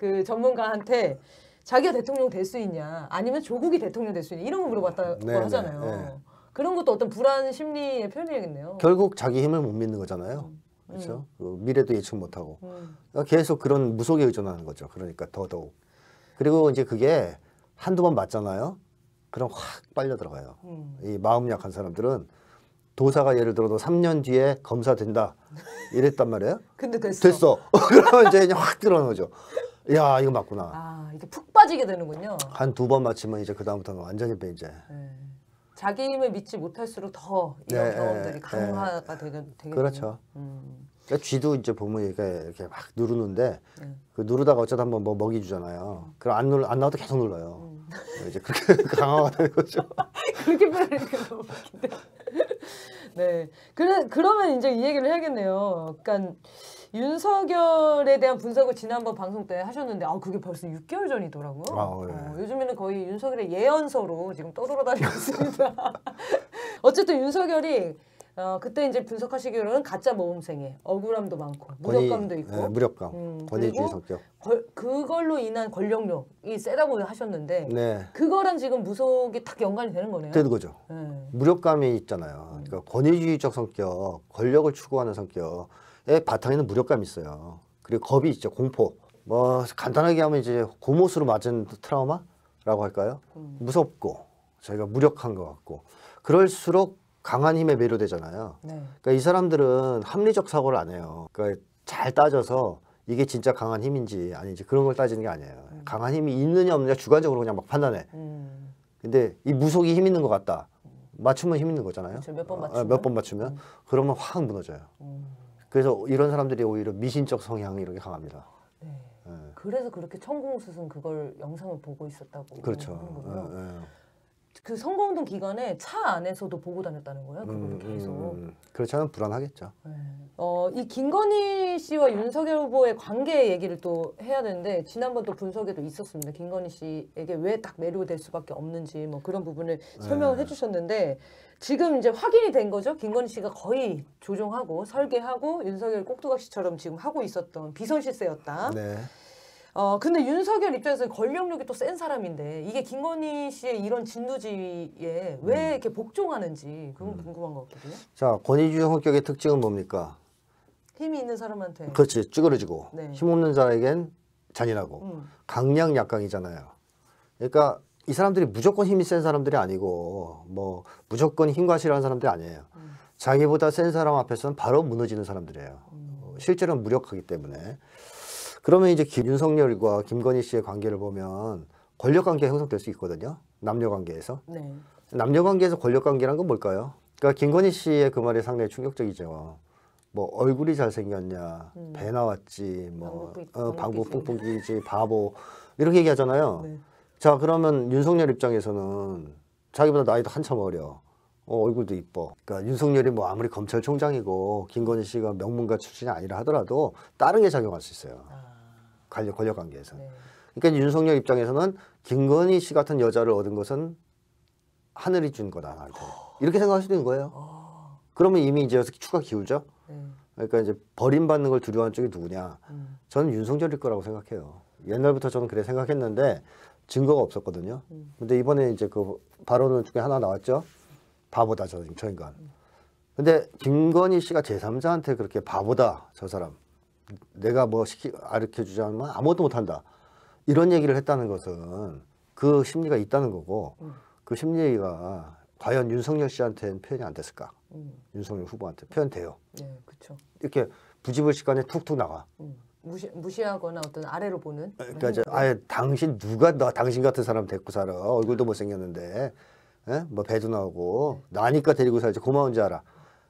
그 전문가한테 자기가 대통령 될 수 있냐 아니면 조국이 대통령 될 수 있냐 이런 거 물어봤다고 네네, 네, 하잖아요. 네. 그런 것도 어떤 불안 심리의 표현이겠네요. 결국 자기 힘을 못 믿는 거잖아요. 음. 그렇죠. 음. 그 미래도 예측 못하고 음. 그러니까 계속 그런 무속에 의존하는 거죠. 그러니까 더더욱 그리고 이제 그게 한두 번 맞잖아요. 그럼 확 빨려 들어가요. 음. 이 마음 약한 사람들은 도사가 예를 들어도 3년 뒤에 검사 된다 이랬단 말이에요. 근데 됐어. 됐어. 그러면 이제 그냥 확 들어오죠. 야 이거 맞구나. 아 이게 푹 빠지게 되는군요. 한 두 번 맞히면 이제 그 다음부터는 완전히 빼 이제. 네. 자기 힘을 믿지 못할수록 더 이런 네, 경험들이 네, 네. 강화가 되게 되게. 그렇죠. 음. 그러니까 쥐도 이제 보면 이렇게, 이렇게 막 누르는데 음. 그 누르다가 어쩌다 한번 뭐 먹이 주잖아요. 음. 그럼 안 눌러 안 나와도 계속 눌러요. 음. 이제 그렇게 강화가 되는 거죠. 그렇게 말하니까 웃긴 네. 그래 그러면 이제 이 얘기를 해야겠네요. 그러니까 윤석열에 대한 분석을 지난번 방송 때 하셨는데 아 그게 벌써 6개월 전이더라고요. 아, 네. 어, 요즘에는 거의 윤석열의 예언서로 지금 떠돌아다니고 있습니다. 어쨌든 윤석열이 어, 그때 이제 분석하시기로는 가짜 모범생에 억울함도 많고 무력감도 있고 네, 무력감, 음, 권위주의 성격. 걸, 그걸로 인한 권력력이 세다고 하셨는데 네. 그거랑 지금 무속이 딱 연관이 되는 거네요. 되는 거죠. 네. 무력감이 있잖아요. 음. 그러니까 권위주의적 성격, 권력을 추구하는 성격에 바탕에는 무력감이 있어요. 그리고 겁이 있죠. 공포. 뭐 간단하게 하면 이제 고모으로 맞은 트라우마라고 할까요? 음. 무섭고 저희가 무력한 것 같고 그럴수록 강한 힘에 매료되잖아요. 네. 그러니까 이 사람들은 합리적 사고를 안 해요. 그러니까 잘 따져서 이게 진짜 강한 힘인지 아닌지 그런 걸 따지는 게 아니에요. 음. 강한 힘이 있느냐 없느냐 주관적으로 그냥 막 판단해. 음. 근데 이 무속이 힘 있는 것 같다. 음. 맞추면 힘 있는 거잖아요. 몇번 어, 맞추면, 어, 몇번 맞추면 음. 그러면 확 무너져요. 음. 그래서 이런 사람들이 오히려 미신적 성향이 이렇게 강합니다. 네. 네. 그래서 그렇게 천공 스승 그걸 영상을 보고 있었다고 그렇죠. 하는 거고요. 네, 예, 예. 그 선거운동 기간에 차 안에서도 보고 다녔다는 거예요. 음, 그걸 음, 계속. 음, 음. 그렇지 않으 불안하겠죠. 네. 어, 이 김건희 씨와 윤석열 후보의 관계 얘기를 또 해야 되는데 지난번 또 분석에도 있었습니다. 김건희 씨에게 왜 딱 매료될 수밖에 없는지 뭐 그런 부분을 네. 설명을 네. 해주셨는데 지금 이제 확인이 된 거죠. 김건희 씨가 거의 조종하고 설계하고 윤석열 꼭두각시처럼 지금 하고 있었던 비선실세였다. 네. 어, 근데 윤석열 입장에서 권력력이 또 센 사람인데 이게 김건희 씨의 이런 진두지에 왜 음. 이렇게 복종하는지 그건 음. 궁금한 것 같거든요. 자, 권위주의 성격의 특징은 뭡니까? 힘이 있는 사람한테. 그렇지, 쭈그러지고 네. 힘없는 자에겐 잔인하고 음. 강량 약강이잖아요. 그러니까 이 사람들이 무조건 힘이 센 사람들이 아니고 뭐 무조건 힘과 실하는 사람들이 아니에요. 음. 자기보다 센 사람 앞에서는 바로 무너지는 사람들이에요. 음. 실제로는 무력하기 때문에 그러면 이제 김 윤석열과 김건희 씨의 관계를 보면 권력 관계가 형성될 수 있거든요. 남녀 관계에서. 네. 남녀 관계에서 권력 관계란 건 뭘까요? 그러니까 김건희 씨의 그 말이 상당히 충격적이죠. 뭐 얼굴이 잘생겼냐, 음. 배 나왔지, 뭐 방구 뿡뿡 끼지, 어, 바보 이렇게 얘기하잖아요. 네. 자 그러면 윤석열 입장에서는 자기보다 나이도 한참 어려. 어, 얼굴도 이뻐. 그러니까 윤석열이 뭐 아무리 검찰총장이고 김건희 씨가 명문가 출신이 아니라 하더라도 다른 게 작용할 수 있어요. 아. 관련 권력 관계에서. 네. 그러니까 윤석열 입장에서는 김건희 씨 같은 여자를 얻은 것은 하늘이 준 거다. 나한테. 이렇게 생각할 수도 있는 거예요. 아. 그러면 이미 이제 여기서 추가 기울죠. 네. 그러니까 이제 버림받는 걸 두려워하는 쪽이 누구냐. 음. 저는 윤석열일 거라고 생각해요. 옛날부터 저는 그래 생각했는데 증거가 없었거든요. 음. 근데 이번에 이제 그 발언 중에 하나 나왔죠. 바보다 저, 저 인간. 음. 근데 김건희 씨가 제3자한테 그렇게 바보다 저 사람 내가 뭐 시키 가르켜 주지 않으면 아무것도 못 한다. 이런 얘기를 했다는 것은 그 심리가 있다는 거고 음. 그 심리가 과연 윤석열 씨한테는 표현이 안 됐을까? 음. 윤석열 후보한테 표현돼요. 네, 그렇죠. 이렇게 부지불식간에 툭툭 나가 음. 무시, 무시하거나 어떤 아래로 보는. 그러니까 이제 아예 당신 누가 나 당신 같은 사람 데리고 살아 얼굴도 못 생겼는데 예? 뭐 배도 나오고 네. 나니까 데리고 살지 고마운 줄 알아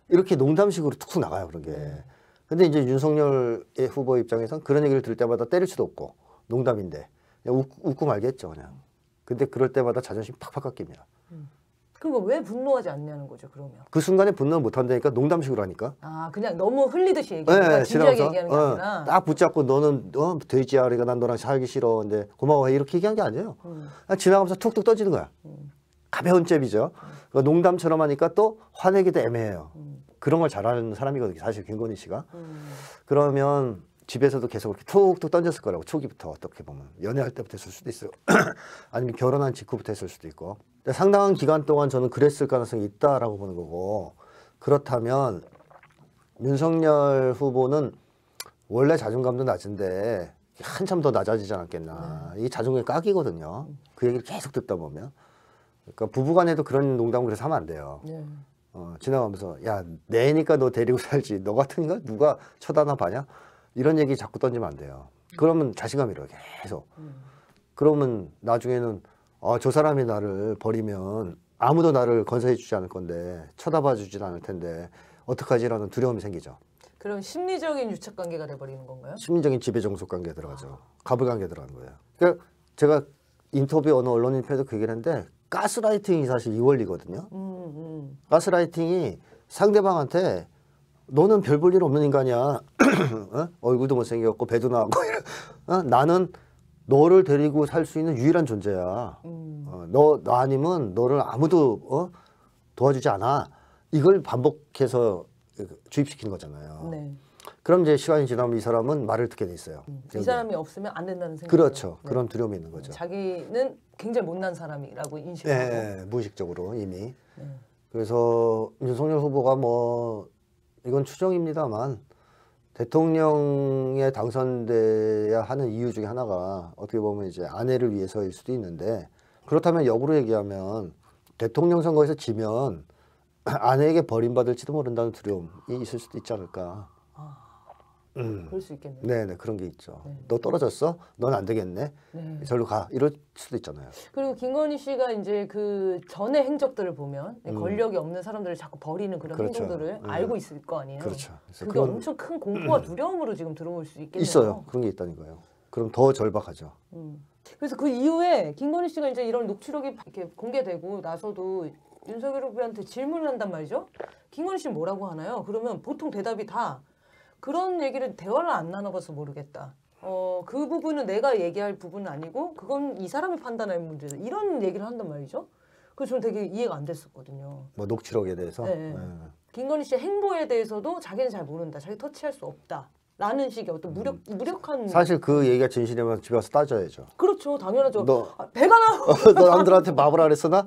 이렇게 농담식으로 툭툭 나가요 그런 게. 네. 근데 이제 윤석열 후보 입장에서는 그런 얘기를 들을 때마다 때릴 수도 없고 농담인데 그냥 웃, 고 말겠죠 그냥. 근데 그럴 때마다 자존심 팍팍 깎입니다. 음. 그럼 왜 분노하지 않냐는 거죠 그러면. 그 순간에 분노를 못 한다니까 농담식으로 하니까. 아 그냥 너무 흘리듯이 얘기하는 네, 진지하게 네, 얘기하는 게 어, 아니라. 딱 붙잡고 너는 어, 돼지야 그러니까 난 너랑 살기 싫어 근데 고마워 이렇게 얘기한 게 아니에요. 음. 지나가면서 툭툭 떠지는 거야. 음. 가벼운 잽이죠. 그 농담처럼 하니까 또 화내기도 애매해요. 음. 그런 걸 잘하는 사람이거든요. 사실 김건희 씨가. 음. 그러면 집에서도 계속 이렇게 툭툭 던졌을 거라고 초기부터 어떻게 보면 연애할 때부터 했을 수도 있어요. 아니면 결혼한 직후부터 했을 수도 있고. 상당한 기간 동안 저는 그랬을 가능성이 있다라고 보는 거고 그렇다면 윤석열 후보는 원래 자존감도 낮은데 한참 더 낮아지지 않았겠나. 네. 이 자존감이 깎이거든요. 그 얘기를 계속 듣다 보면. 그러니까 부부간에도 그런 농담을 그래서 하면 안 돼요. 네. 어, 지나가면서 야 내니까 너 데리고 살지 너 같은 거 누가 쳐다나 봐냐 이런 얘기 자꾸 던지면 안 돼요. 그러면 자신감이 어렇게 계속. 그러면 나중에는 아, 저 사람이 나를 버리면 아무도 나를 건사해 주지 않을 건데 쳐다봐 주질 않을 텐데 어떡하지라는 두려움이 생기죠. 그럼 심리적인 유착 관계가 돼 버리는 건가요? 심리적인 지배 정속 관계 들어가죠. 갑을 관계 들어가는 거예요. 그러니까 제가 인터뷰 어느 언론인편에서그 얘기를 했는데 가스라이팅이 사실 이 원리거든요. 음, 음. 가스라이팅이 상대방한테 너는 별 볼 일 없는 인간이야. 어? 얼굴도 못생겼고 배도 나고 어? 나는 너를 데리고 살 수 있는 유일한 존재야. 음. 어, 너, 나 아니면 너를 아무도 어? 도와주지 않아. 이걸 반복해서 그 주입시키는 거잖아요. 네. 그럼 이제 시간이 지나면 이 사람은 말을 듣게 돼 있어요. 음. 이 사람이 없으면 안 된다는 생각. 그렇죠. 네. 그런 두려움이 있는 거죠. 자기는 굉장히 못난 사람이라고 인식하고 네, 네, 무의식적으로 이미 네. 그래서 윤석열 후보가 뭐 이건 추정입니다만 대통령에 당선돼야 하는 이유 중에 하나가 어떻게 보면 이제 아내를 위해서일 수도 있는데 그렇다면 역으로 얘기하면 대통령 선거에서 지면 아내에게 버림받을지도 모른다는 두려움이 있을 수도 있지 않을까 음. 그럴 수 있겠네요. 네 그런 게 있죠. 네. 너 떨어졌어? 넌 안 되겠네. 네. 절로 가. 이럴 수도 있잖아요. 그리고 김건희 씨가 이제 그 전의 행적들을 보면 네, 음. 권력이 없는 사람들을 자꾸 버리는 그런 그렇죠. 행동들을 음. 알고 있을 거 아니에요. 그렇죠. 그게 그건... 엄청 큰 공포와 두려움으로 지금 들어올 수 있겠네요. 있어요. 그런 게 있다는 거예요. 그럼 더 절박하죠. 음. 그래서 그 이후에 김건희 씨가 이제 이런 녹취록이 이렇게 공개되고 나서도 윤석열 후보한테 질문을 한단 말이죠. 김건희 씨는 뭐라고 하나요? 그러면 보통 대답이 다 그런 얘기를 대화를 안 나눠봐서 모르겠다. 어, 그 부분은 내가 얘기할 부분은 아니고 그건 이 사람이 판단할 문제다. 이런 얘기를 한단 말이죠. 그 저는 되게 이해가 안 됐었거든요. 뭐 녹취록에 대해서. 네, 네. 네. 김건희 씨의 행보에 대해서도 자기는 잘 모른다. 자기 터치할 수 없다. 라는 식의 어떤 무력 음. 무력한 사실 그 얘기가 진실이면 집에 와서 따져야죠. 그렇죠, 당연하죠. 너 아, 배가 나. 어, 너 남들한테 마블 안 했었나?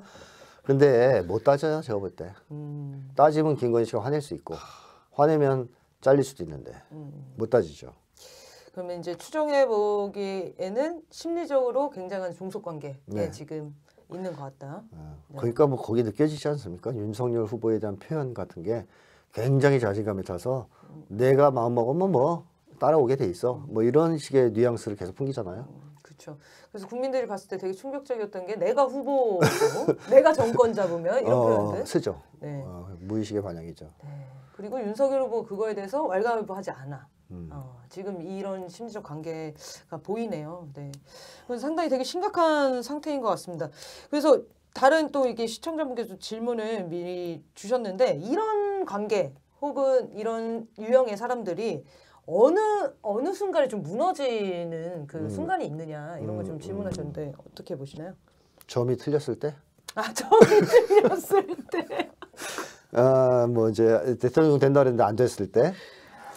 근데 못 따져요, 제가 볼 때. 음. 따지면 김건희 씨가 화낼 수 있고 화내면 잘릴 수도 있는데 음. 못 따지죠. 그러면 이제 추정해 보기에는 심리적으로 굉장한 종속관계에 네. 지금 있는 것 같다. 아, 네. 그러니까 뭐 거기 느껴지지 않습니까? 윤석열 후보에 대한 표현 같은 게 굉장히 자신감이 타서 음. 내가 마음 먹으면 뭐 따라오게 돼 있어. 음. 뭐 이런 식의 뉘앙스를 계속 풍기잖아요. 그렇죠. 그래서 국민들이 봤을 때 되게 충격적이었던 게 내가 후보고 내가 정권 잡으면 이런 어, 표현들 쓰죠. 네. 어, 무의식의 반영이죠. 네. 그리고 윤석열 후보 그거에 대해서 왈가왈부하지 않아. 음. 어, 지금 이런 심리적 관계가 보이네요. 네. 상당히 되게 심각한 상태인 것 같습니다. 그래서 다른 또 이게 시청자분께서 질문을 미리 주셨는데 이런 관계 혹은 이런 유형의 사람들이 어느 어느 순간에 좀 무너지는 그 음. 순간이 있느냐 이런 거좀 음, 음. 질문하셨는데 어떻게 보시나요? 점이 틀렸을 때? 아 점이 틀렸을 때. 어, 뭐 이제 대통령 된다 그랬는데 안 됐을 때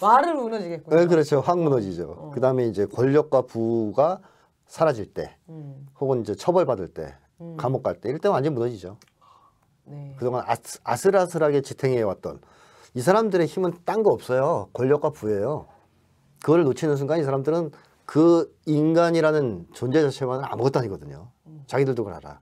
말을 무너지겠군요. 네, 그렇죠. 확 무너지죠. 어. 그다음에 이제 권력과 부가 사라질 때 음. 혹은 이제 처벌받을 때 음. 감옥 갈때일때 완전 무너지죠. 네. 그동안 아스, 아슬아슬하게 지탱해 왔던 이 사람들의 힘은 딴 거 없어요. 권력과 부예요. 그걸 놓치는 순간 이 사람들은 그 인간이라는 존재 자체만은 아무것도 아니거든요. 음. 자기들도 그걸 알아.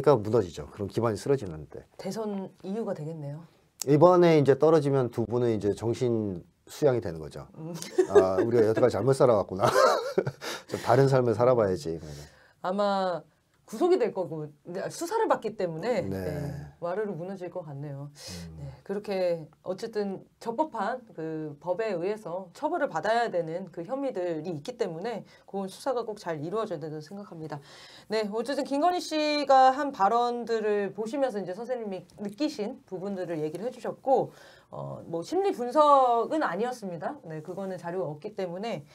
그러니까 무너지죠. 그럼 기반이 쓰러지는데. 대선 이유가 되겠네요. 이번에 이제 떨어지면 두 분은 이제 정신 수양이 되는 거죠. 음. 아, 우리가 여태까지 잘못 살아왔구나. 좀 다른 삶을 살아봐야지. 아마 구속이 될 거고 네, 수사를 받기 때문에 네. 네, 와르르 무너질 것 같네요. 음. 네, 그렇게 어쨌든 적법한 그 법에 의해서 처벌을 받아야 되는 그 혐의들이 있기 때문에 그건 수사가 꼭 잘 이루어져야 된다고 생각합니다. 네, 어쨌든 김건희 씨가 한 발언들을 보시면서 이제 선생님이 느끼신 부분들을 얘기를 해주셨고 어, 뭐 심리 분석은 아니었습니다. 네, 그거는 자료가 없기 때문에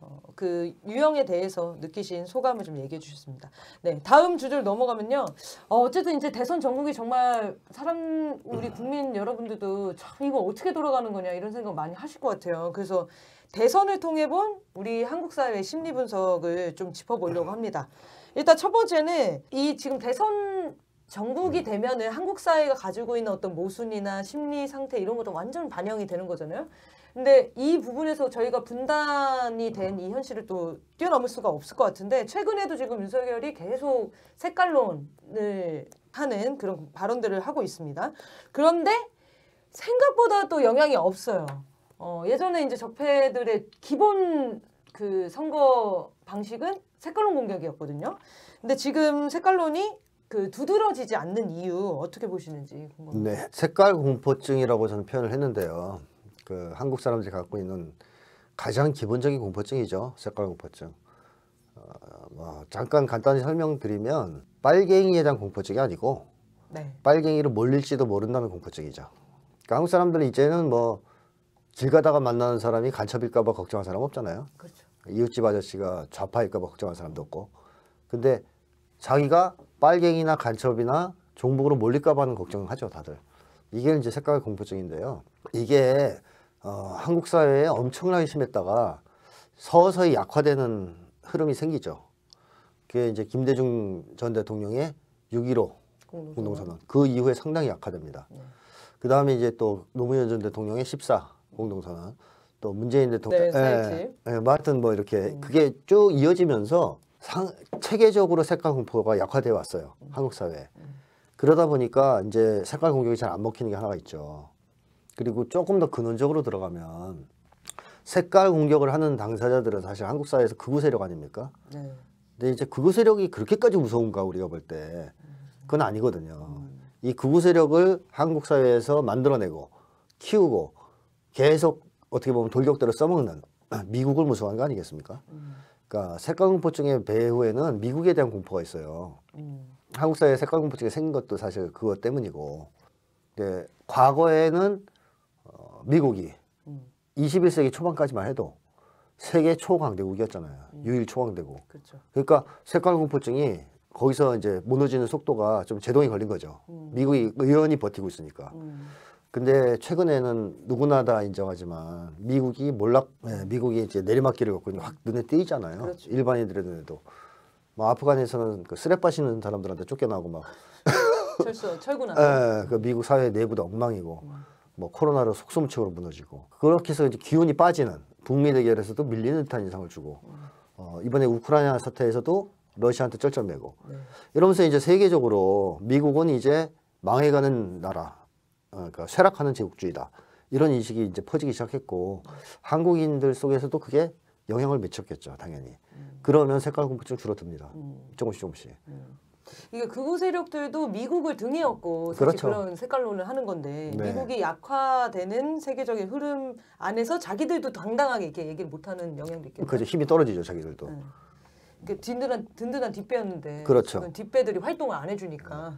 어, 그 유형에 대해서 느끼신 소감을 좀 얘기해 주셨습니다. 네, 다음 주제로 넘어가면요. 어, 쨌든 이제 대선 전국이 정말 사람 우리 국민 여러분들도 참 이거 어떻게 돌아가는 거냐 이런 생각 많이 하실 것 같아요. 그래서 대선을 통해 본 우리 한국 사회의 심리 분석을 좀 짚어보려고 합니다. 일단 첫 번째는 이 지금 대선 전국이 되면은 한국 사회가 가지고 있는 어떤 모순이나 심리 상태 이런 것도 완전 반영이 되는 거잖아요. 근데 이 부분에서 저희가 분단이 된 이 현실을 또 뛰어넘을 수가 없을 것 같은데 최근에도 지금 윤석열이 계속 색깔론을 하는 그런 발언들을 하고 있습니다. 그런데 생각보다 또 영향이 없어요. 어, 예전에 이제 적폐들의 기본 그 선거 방식은 색깔론 공격이었거든요. 근데 지금 색깔론이 그 두드러지지 않는 이유 어떻게 보시는지 궁금합니다. 네, 색깔 공포증이라고 저는 표현을 했는데요. 그 한국 사람들이 갖고 있는 가장 기본적인 공포증이죠. 색깔 공포증. 어, 뭐 잠깐 간단히 설명드리면 빨갱이에 대한 공포증이 아니고 네. 빨갱이를 몰릴지도 모른다는 공포증이죠. 그러니까 한국 사람들은 이제는 뭐 길 가다가 만나는 사람이 간첩일까봐 걱정한 사람 없잖아요. 그렇죠. 이웃집 아저씨가 좌파일까봐 걱정한 사람도 없고. 근데 자기가 빨갱이나 간첩이나 종북으로 몰릴까봐 하는 걱정을 하죠, 다들. 이게 이제 색깔 공포증인데요. 이게 어, 한국 사회에 엄청나게 심했다가 서서히 약화되는 흐름이 생기죠. 그게 이제 김대중 전 대통령의 6.15 공동선언. 그 이후에 상당히 약화됩니다. 네. 그 다음에 이제 또 노무현 전 대통령의 14 공동선언. 또 문재인 대통령. 네, 예, 예, 뭐 하여튼 뭐 이렇게 음. 그게 쭉 이어지면서 상, 체계적으로 색깔 공포가 약화되어 왔어요. 음. 한국 사회에. 음. 그러다 보니까 이제 색깔 공격이 잘 안 먹히는 게 하나가 있죠. 그리고 조금 더 근원적으로 들어가면 색깔 공격을 하는 당사자들은 사실 한국 사회에서 극우 세력 아닙니까? 네. 근데 이제 극우 세력이 그렇게까지 무서운가 우리가 볼 때 그건 아니거든요. 이 극우 세력을 한국 사회에서 만들어내고 키우고 계속 어떻게 보면 돌격대로 써먹는 미국을 무서워하는 거 아니겠습니까? 그러니까 색깔 공포증의 배후에는 미국에 대한 공포가 있어요. 음. 한국 사회에 색깔 공포증이 생긴 것도 사실 그것 때문이고. 과거에는 미국이 음. 21세기 초반까지만 해도 세계 초강대국이었잖아요. 음. 유일 초강대국. 그렇죠. 그러니까 색깔공포증이 거기서 이제 무너지는 속도가 좀 제동이 걸린 거죠. 음. 미국이 의연히 버티고 있으니까. 음. 근데 최근에는 누구나 다 인정하지만 미국이 몰락, 네, 미국이 이제 내리막길을 걷고 있는 확 눈에 띄잖아요. 그렇죠. 일반인들의 눈에도. 뭐 아프간에서는 그 쓰레 빠시는 사람들한테 쫓겨나고 막. 철수, 철군한. 예, 그 미국 사회 내부도 엉망이고. 음. 뭐 코로나로 속수무책으로 무너지고 그렇게 해서 이제 기운이 빠지는 북미 대결에서도 밀리는 듯한 인상을 주고 음. 어, 이번에 우크라이나 사태에서도 러시아한테 쩔쩔매고 네. 이러면서 이제 세계적으로 미국은 이제 망해가는 나라 어, 그러니까 쇠락하는 제국주의다 이런 인식이 이제 퍼지기 시작했고 한국인들 속에서도 그게 영향을 미쳤겠죠 당연히 음. 그러면 색깔 공포증 줄어듭니다 음. 조금씩 조금씩 이게 극우 세력들도 미국을 등에 업고 그렇죠. 그런 색깔론을 하는 건데 네. 미국이 약화되는 세계적인 흐름 안에서 자기들도 당당하게 이렇게 얘기를 못하는 영향도 있겠죠. 그렇죠. 힘이 떨어지죠 자기들도. 네. 든든한 든든한 뒷배였는데 그렇죠. 뒷배들이 활동을 안 해주니까.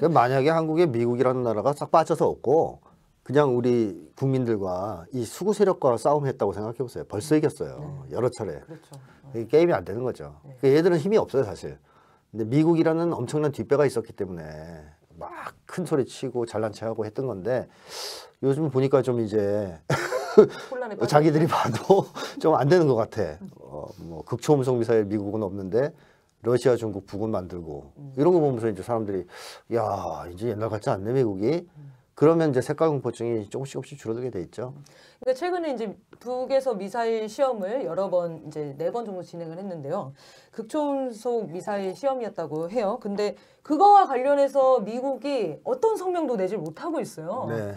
네. 만약에 한국에 미국이라는 나라가 싹 빠져서 없고 그냥 우리 국민들과 이 수구 세력과 싸움했다고 생각해 보세요. 벌써 음. 이겼어요. 네. 여러 차례. 그렇죠. 게임이 안 되는 거죠. 네. 그러니까 얘들은 힘이 없어요 사실. 근데 미국이라는 엄청난 뒷배가 있었기 때문에 막 큰 소리 치고 잘난 체하고 했던 건데 요즘 보니까 좀 이제 자기들이 봐도 좀 안 되는 것 같아. 어, 뭐 극초음속 미사일 미국은 없는데 러시아, 중국, 북은 만들고 음. 이런 거 보면서 이제 사람들이 야 이제 옛날 같지 않네 미국이. 음. 그러면 이제 색깔 공포증이 조금씩 조금씩 줄어들게 돼 있죠. 그러니까 최근에 이제 북에서 미사일 시험을 여러 번 이제 네 번 정도 진행을 했는데요. 극초음속 미사일 시험이었다고 해요. 근데 그거와 관련해서 미국이 어떤 성명도 내질 못하고 있어요. 네.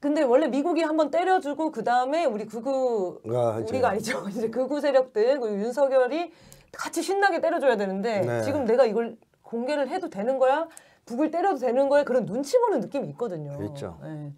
근데 원래 미국이 한번 때려주고 그 다음에 우리 극우 아, 우리가 아니죠 이제 극우 세력들 그리고 윤석열이 같이 신나게 때려줘야 되는데 네. 지금 내가 이걸 공개를 해도 되는 거야? 북을 때려도 되는 거에 그런 눈치 보는 느낌이 있거든요. 그렇죠. 예.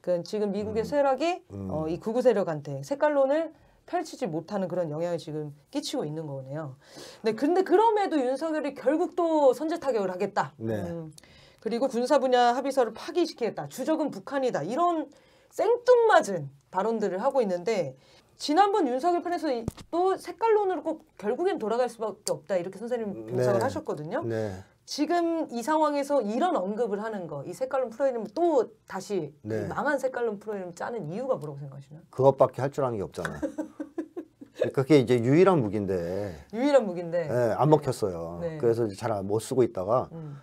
그니까 지금 미국의 음. 세력이 음. 어, 이 구구 세력한테 색깔론을 펼치지 못하는 그런 영향을 지금 끼치고 있는 거네요. 네, 근데 그럼에도 윤석열이 결국 또 선제 타격을 하겠다. 네. 음, 그리고 군사 분야 합의서를 파기시키겠다. 주적은 북한이다. 이런 생뚱맞은 발언들을 하고 있는데 지난번 윤석열 편에서 또 색깔론으로 꼭 결국엔 돌아갈 수밖에 없다 이렇게 선생님 분석을 음, 네. 하셨거든요. 네. 지금 이 상황에서 이런 언급을 하는 거, 이 색깔론 프로그램 또 다시 네. 망한 색깔론 프로그램 짜는 이유가 뭐라고 생각하시나요? 그것밖에 할 줄 아는 게 없잖아. 그게 이제 유일한 무기인데. 유일한 무기인데. 네, 안 먹혔어요. 네. 그래서 잘 못 쓰고 있다가 음.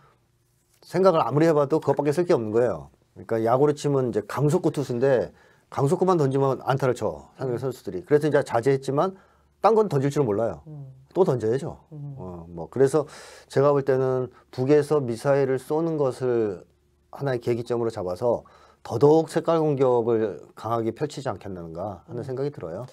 생각을 아무리 해봐도 그것밖에 쓸 게 없는 거예요. 그러니까 야구로 치면 이제 강속구 투수인데 강속구만 던지면 안타를 쳐 상대 음. 선수들이. 그래서 이제 자제했지만 딴 건 던질 줄은 몰라요. 음. 또 던져야죠. 음. 어, 뭐 그래서 제가 볼 때는 북에서 미사일을 쏘는 것을 하나의 계기점으로 잡아서 더더욱 색깔 공격을 강하게 펼치지 않겠는가 하는 음. 생각이 들어요.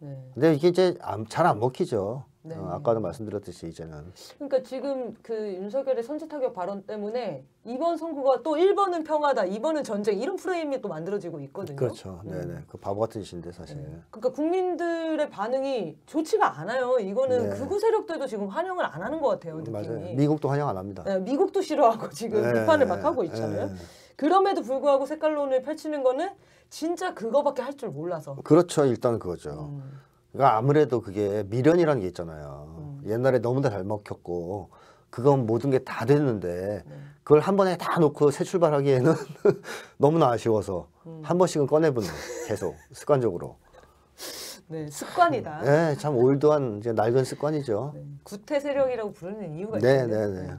네. 근데 이게 이제 잘 안 먹히죠. 네. 어, 아까도 말씀드렸듯이 이제는 그러니까 지금 그 윤석열의 선제타격 발언 때문에 이번 선거가 또 1번은 평화다, 2번은 전쟁 이런 프레임이 또 만들어지고 있거든요. 그렇죠. 음. 네네. 그 바보 같은 짓인데 사실. 네. 그러니까 국민들의 반응이 좋지가 않아요. 이거는 네. 극우 세력들도 지금 환영을 안 하는 것 같아요. 음, 느낌이. 맞아요. 미국도 환영 안 합니다. 네, 미국도 싫어하고 지금 네. 비판을 막 하고 있잖아요. 네. 그럼에도 불구하고 색깔론을 펼치는 거는 진짜 그거밖에 할 줄 몰라서. 그렇죠. 일단 그거죠. 음. 그러니까 아무래도 그게 미련이라는 게 있잖아요. 음. 옛날에 너무나 잘 먹혔고 그건 모든 게 다 됐는데 네. 그걸 한 번에 다 놓고 새 출발하기에는 너무나 아쉬워서 음. 한 번씩은 꺼내보는 계속 습관적으로. 네, 습관이다. 음. 네, 참 올드한 이제 낡은 습관이죠. 네, 구태 세력이라고 부르는 이유가 네, 있는데. 네, 네. 네,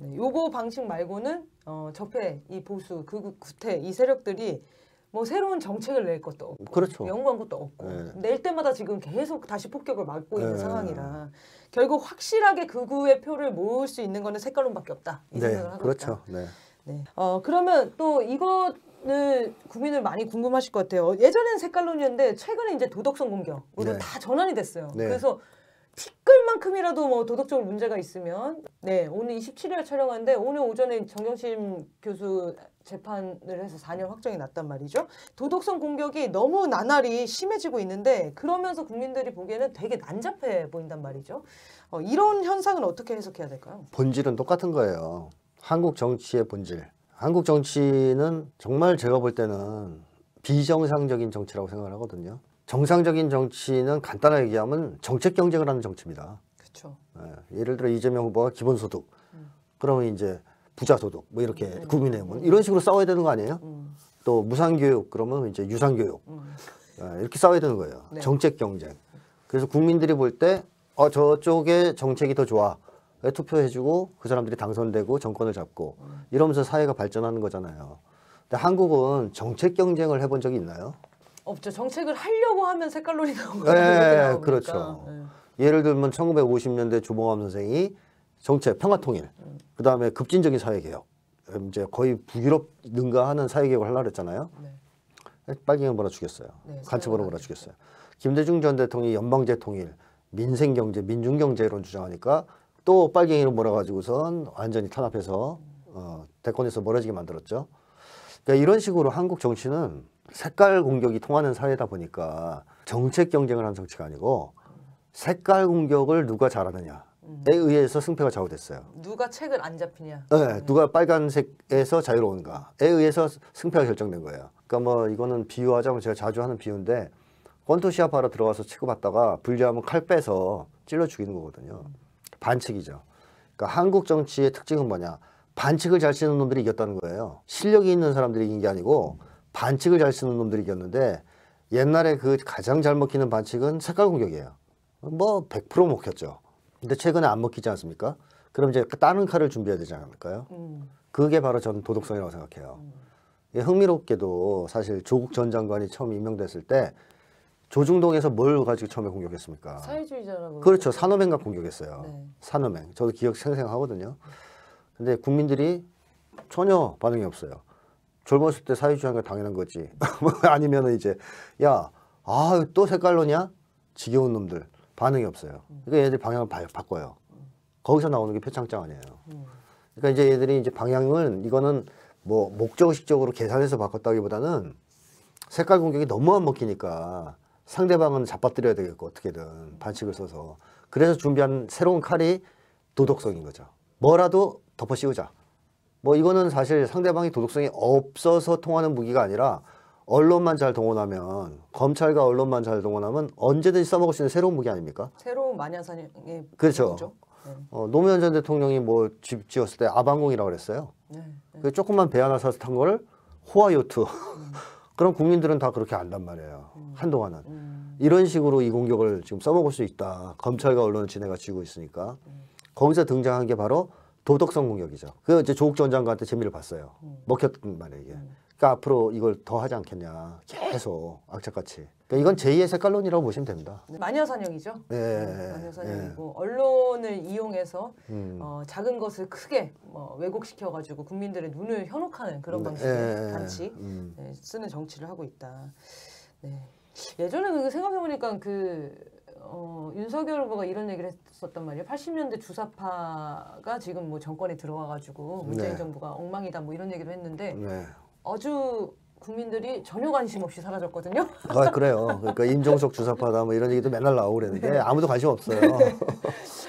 네 요거 방식 말고는 어, 적폐, 이 보수, 그 구태, 이 세력들이 뭐 새로운 정책을 낼 것도 없고 그렇죠. 연구한 것도 없고 네. 낼 때마다 지금 계속 다시 폭격을 맞고 있는 네. 상황이라 결국 확실하게 극우의 그 표를 모을 수 있는 거는 색깔론밖에 없다 이 네. 생각을 하고 그렇죠. 있다. 네. 네. 어 그러면 또 이거 는 국민을 많이 궁금하실 것 같아요. 예전에는 색깔론이었는데 최근에 이제 도덕성 공격으로 네. 다 전환이 됐어요. 네. 그래서 티끌만큼이라도 뭐 도덕적으로 문제가 있으면 네 오늘 27일 촬영하는데 오늘 오전에 정경심 교수 재판을 해서 4년 확정이 났단 말이죠. 도덕성 공격이 너무 나날이 심해지고 있는데 그러면서 국민들이 보기에는 되게 난잡해 보인단 말이죠. 어, 이런 현상을 어떻게 해석해야 될까요? 본질은 똑같은 거예요. 한국 정치의 본질. 한국 정치는 정말 제가 볼 때는 비정상적인 정치라고 생각을 하거든요. 정상적인 정치는 간단하게 얘기하면 정책 경쟁을 하는 정치입니다. 그렇죠. 예, 예를 들어 이재명 후보가 기본소득. 음. 그러면 이제 부자 소득 뭐 이렇게 음. 국민의힘은 이런 식으로 싸워야 되는 거 아니에요? 음. 또 무상교육 그러면 이제 유상교육 음. 아, 이렇게 싸워야 되는 거예요. 네. 정책 경쟁. 그래서 국민들이 볼 때 어, 저쪽에 정책이 더 좋아. 투표해주고 그 사람들이 당선되고 정권을 잡고 음. 이러면서 사회가 발전하는 거잖아요. 근데 한국은 정책 경쟁을 해본 적이 있나요? 없죠. 정책을 하려고 하면 색깔놀이 나오고. 네, 그렇죠. 그러니까. 네. 예를 들면 1950년대 조봉암 선생이 정책, 평화통일, 그 다음에 급진적인 사회개혁, 이제 거의 북유럽 능가하는 사회개혁을 하려고 했잖아요. 네. 빨갱이 보라 죽였어요. 네, 간첩으로 보라 죽였어요. 김대중 전 대통령이 연방제 통일, 민생경제, 민중경제 론 주장하니까 또 빨갱이로 몰아가지고선 완전히 탄압해서 어, 대권에서 멀어지게 만들었죠. 그러니까 이런 식으로 한국 정치는 색깔 공격이 통하는 사회다 보니까 정책 경쟁을 한 정치가 아니고 색깔 공격을 누가 잘하느냐 음. 에 의해서 승패가 좌우됐어요. 누가 책을 안 잡히냐. 네, 누가 빨간색에서 자유로운가에 의해서 승패가 결정된 거예요. 그러니까 뭐 이거는 비유하자면 제가 자주 하는 비유인데 권투시합 하러 들어가서 치고받다가 분리하면칼 빼서 찔러 죽이는 거거든요. 반칙이죠. 그러니까 한국 정치의 특징은 뭐냐. 반칙을 잘 치는 놈들이 이겼다는 거예요. 실력이 있는 사람들이 이긴 게 아니고 반칙을 잘 치는 놈들이 이겼는데 옛날에 그 가장 잘 먹히는 반칙은 색깔 공격이에요. 뭐 100% 먹혔죠. 근데 최근에 안 먹히지 않습니까? 그럼 이제 다른 칼을 준비해야 되지 않을까요? 음. 그게 바로 저는 도덕성이라고 생각해요. 음. 흥미롭게도 사실 조국 전 장관이 처음 임명됐을 때 조중동에서 뭘 가지고 처음에 공격했습니까? 사회주의자라고. 그렇죠. 산업행각 공격했어요. 네. 산업행. 저도 기억 생생하거든요. 근데 국민들이 전혀 반응이 없어요. 젊었을 때 사회주의한 게 당연한 거지. 아니면 이제 야, 아, 또 색깔로냐? 지겨운 놈들. 반응이 없어요. 그러니까 얘들 방향을 바, 바꿔요. 거기서 나오는 게 표창장 아니에요. 그러니까 이제 얘들이 이제 방향은 이거는 뭐 목적식적으로 계산해서 바꿨다기보다는 색깔 공격이 너무 안 먹히니까 상대방은 잡아뜨려야 되겠고 어떻게든 반칙을 써서 그래서 준비한 새로운 칼이 도덕성인 거죠. 뭐라도 덮어씌우자. 뭐 이거는 사실 상대방이 도덕성이 없어서 통하는 무기가 아니라 언론만 잘 동원하면 검찰과 언론만 잘 동원하면 언제든지 써먹을 수 있는 새로운 무기 아닙니까? 새로운 마녀사냥의 예, 그렇죠. 네. 어, 노무현 전 대통령이 뭐 집 지었을 때 아방공이라고 그랬어요. 네, 네. 그 조금만 배 하나 사서 탄 거를 호화요트. 음. 그럼 국민들은 다 그렇게 안단 말이에요. 음. 한동안은. 음. 이런 식으로 이 공격을 지금 써먹을 수 있다. 검찰과 언론을 지네가 쥐고 있으니까. 네. 거기서 등장한 게 바로 도덕성 공격이죠. 그 이제 조국 전 장관한테 재미를 봤어요. 음. 먹혔단 말이에요, 이게. 음. 그러니까 앞으로 이걸 더 하지 않겠냐. 계속 악착같이. 그러니까 이건 제2의 색깔론이라고 보시면 됩니다. 네, 마녀 사냥이죠. 예, 네, 네, 마녀 사냥이고 예. 언론을 이용해서 음. 어, 작은 것을 크게 뭐 왜곡시켜 가지고 국민들의 눈을 현혹하는 그런 방식의 단치 음. 쓰는 정치를 하고 있다. 네. 예전에 그 생각해 보니까 그 어, 윤석열 후보가 이런 얘기를 했었단 말이에요. 80년대 주사파가 지금 뭐 정권에 들어와가지고 문재인 네. 정부가 엉망이다 뭐 이런 얘기를 했는데 네. 아주 국민들이 전혀 관심 없이 사라졌거든요. 아 그래요. 그러니까 임종석 주사파다 뭐 이런 얘기도 맨날 나오고 그랬는데 네. 아무도 관심 없어요. 네.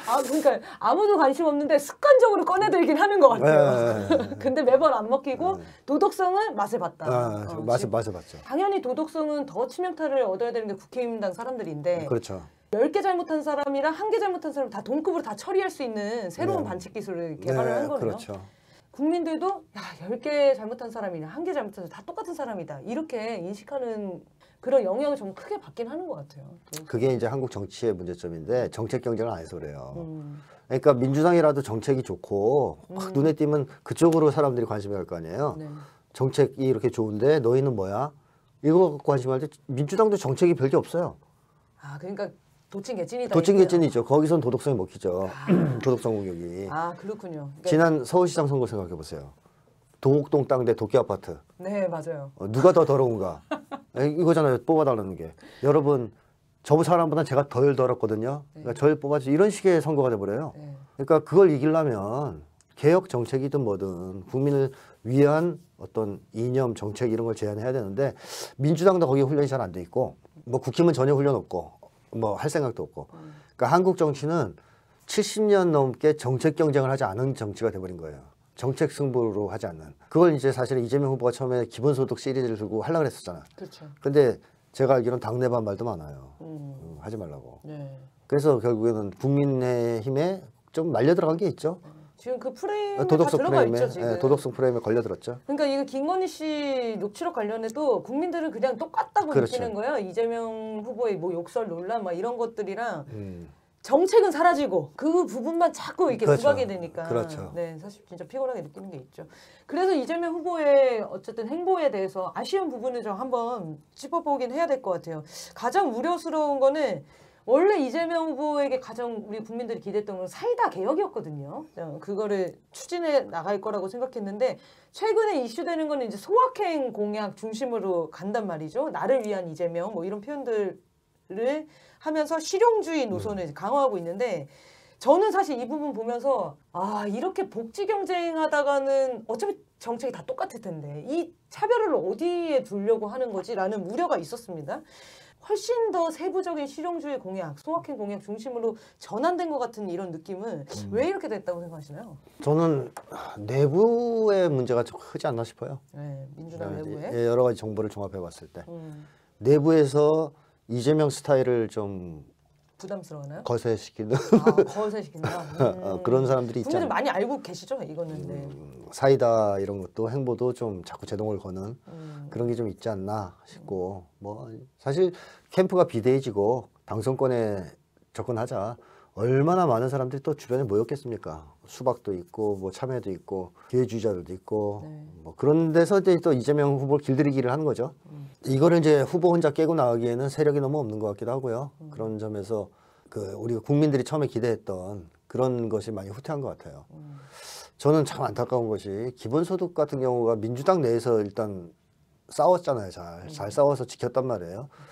아 그러니까 아무도 관심 없는데 습관적으로 꺼내들긴 하는 것 같아요. 네. 네, 네. 근데 매번 안 먹히고 네. 도덕성은 맛을 봤다. 아, 어, 맛을 맛을 봤죠. 당연히 도덕성은 더 치명타를 얻어야 되는 게 국회의원당 사람들인데. 그렇죠. 10개 잘못한 사람이랑 한 개 잘못한 사람 다 동급으로 다 처리할 수 있는 새로운 반칙 기술을 개발을 한 거예요. 그렇죠. 국민들도 야, 10개 잘못한 사람이나 1개 잘못한 사람 다 똑같은 사람이다. 이렇게 인식하는 그런 영향을좀 크게 받긴 하는 것 같아요. 그게 이제 한국 정치의 문제점인데 정책 경쟁을 안 해서 그래요. 음. 그러니까 민주당이라도 정책이 좋고 음. 눈에 띄면 그쪽으로 사람들이 관심이 갈 거 아니에요. 네. 정책이 이렇게 좋은데 너희는 뭐야? 이거 갖고 관심할 때 민주당도 정책이 별게 없어요. 아 그러니까 도친 개찐이다. 도친 개찐이죠. 거기선 도덕성이 먹히죠. 아. 도덕성 공격이. 아 그렇군요. 그러니까 지난 서울시장 선거 생각해 보세요. 동옥동땅대 도끼 아파트. 네 맞아요. 어, 누가 더 더러운가? 이거잖아요. 뽑아달라는 게. 여러분 저 사람보다 제가 덜 더럽거든요. 네. 그러니까 네. 저를 뽑아주 이런 식의 선거가 돼버려요. 네. 그러니까 그걸 이기려면 개혁 정책이든 뭐든 국민을 위한 어떤 이념 정책 이런 걸 제안해야 되는데 민주당도 거기에 훈련이 잘 안 돼 있고 뭐 국힘은 전혀 훈련 없고 뭐할 생각도 없고. 음. 그러니까 한국 정치는 70년 넘게 정책 경쟁을 하지 않은 정치가 돼버린 거예요. 정책 승부로 하지 않는. 그걸 이제 사실은 이재명 후보가 처음에 기본소득 시리즈를 들고 하려고 했었잖아. 그렇죠. 근데 제가 알기로는 당내 반발도 많아요. 음. 음, 하지 말라고. 네. 그래서 결국에는 국민의힘에 좀 말려 들어간 게 있죠. 음. 지금 그 프레임에 도덕성 들어가 프레임에, 있죠 예, 지금. 예, 도덕성 프레임에 걸려들었죠. 그러니까 이거 김건희 씨 녹취록 관련해도 국민들은 그냥 똑같다고 그렇죠. 느끼는 거예요. 이재명 후보의 뭐 욕설 논란 막 이런 것들이랑 음. 정책은 사라지고 그 부분만 자꾸 이렇게 그렇죠. 부각이 되니까 그렇죠. 네 사실 진짜 피곤하게 느끼는 게 있죠. 그래서 이재명 후보의 어쨌든 행보에 대해서 아쉬운 부분을 좀 한번 짚어보긴 해야 될 것 같아요. 가장 우려스러운 거는 원래 이재명 후보에게 가장 우리 국민들이 기대했던 건 사이다 개혁이었거든요. 그거를 추진해 나갈 거라고 생각했는데 최근에 이슈되는 거는 이제 소확행 공약 중심으로 간단 말이죠. 나를 위한 이재명 뭐 이런 표현들을 하면서 실용주의 노선을 강화하고 있는데 저는 사실 이 부분 보면서 아 이렇게 복지 경쟁하다가는 어차피 정책이 다 똑같을 텐데 이 차별을 어디에 두려고 하는 거지라는 우려가 있었습니다. 훨씬 더 세부적인 실용주의 공약, 소확행 공약 중심으로 전환된 것 같은 이런 느낌은 음. 왜 이렇게 됐다고 생각하시나요? 저는 내부의 문제가 좀 크지 않나 싶어요. 네, 민주당 네, 내부에 예, 여러 가지 정보를 종합해 봤을 때 음. 내부에서 이재명 스타일을 좀 부담스러워요? 거세시키는. 아, 거세시킨다. 음. 어, 그런 음. 사람들이 있잖아요. 많이 알고 계시죠? 이거는. 네. 음, 사이다 이런 것도 행보도 좀 자꾸 제동을 거는 음. 그런 게 좀 있지 않나 싶고 뭐 사실 캠프가 비대해지고 방송권에 접근하자. 얼마나 많은 사람들이 또 주변에 모였겠습니까? 수박도 있고 뭐 참외도 있고 기회주의자들도 있고 네. 뭐 그런 데서 이제 또 이재명 후보를 길들이기를 하는 거죠. 음. 이거를 이제 후보 혼자 깨고 나가기에는 세력이 너무 없는 것 같기도 하고요. 음. 그런 점에서 그 우리 가 국민들이 처음에 기대했던 그런 것이 많이 후퇴한 것 같아요. 음. 저는 참 안타까운 것이 기본소득 같은 경우가 민주당 내에서 일단 싸웠잖아요. 잘, 잘 음. 싸워서 지켰단 말이에요. 음.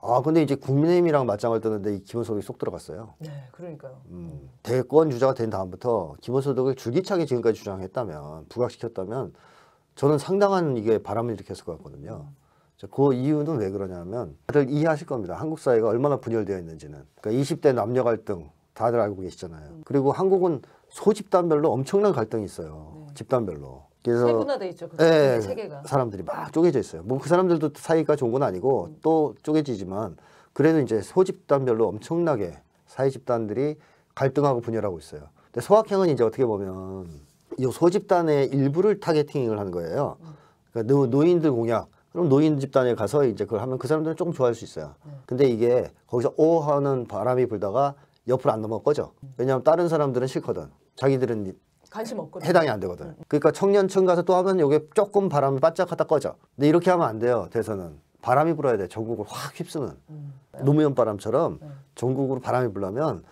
아 근데 이제 국민의힘이랑 맞짱을 뜨는데이 김원석이 쏙 들어갔어요. 네, 그러니까요. 음, 대권 주자가된 다음부터 김원석을 줄기차게 지금까지 주장했다면 부각시켰다면 저는 상당한 이게 바람을 일으켰을 것 같거든요. 음. 그 이유는 왜 그러냐면 다들 이해하실 겁니다. 한국 사회가 얼마나 분열되어 있는지는. 그러니까 20대 남녀 갈등 다들 알고 계시잖아요. 음. 그리고 한국은 소집단별로 엄청난 갈등이 있어요. 네. 집단별로. 그래서 세분화돼 있죠. 그 예, 체계가. 사람들이 막 쪼개져 있어요. 뭐 그 사람들도 사이가 좋은 건 아니고 음. 또 쪼개지지만 그래도 이제 소집단별로 엄청나게 사회 집단들이 갈등하고 분열하고 있어요. 근데 소확행은 이제 어떻게 보면 이 소집단의 일부를 타겟팅을 하는 거예요. 음. 그러니까 노, 인들 공약. 그럼 노인 집단에 가서 이제 그걸 하면 그 사람들은 조금 좋아할 수 있어요. 네. 근데 이게 거기서 오 하는 바람이 불다가 옆으로 안 넘어 꺼져. 음. 왜냐하면 다른 사람들은 싫거든. 자기들은 관심 음, 없거든. 해당이 안 되거든. 음. 그러니까 청년층 가서 또 하면 이게 조금 바람을 바짝하다 꺼져. 근데 이렇게 하면 안 돼요. 대선은 바람이 불어야 돼. 전국을 확 휩쓰는 음. 노무현 바람처럼 음. 전국으로 바람이 불려면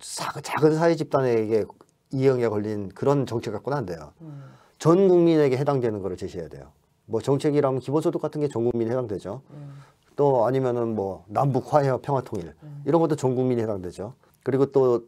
작은 사회 집단에게 이영에 걸린 그런 정책 갖고는 안 돼요. 음. 전 국민에게 해당되는 거를 제시해야 돼요. 뭐 정책이라면 기본소득 같은 게 전 국민에 해당되죠. 음. 또 아니면은 뭐 남북 화해와 평화 통일 이런 것도 전 국민에 해당되죠. 그리고 또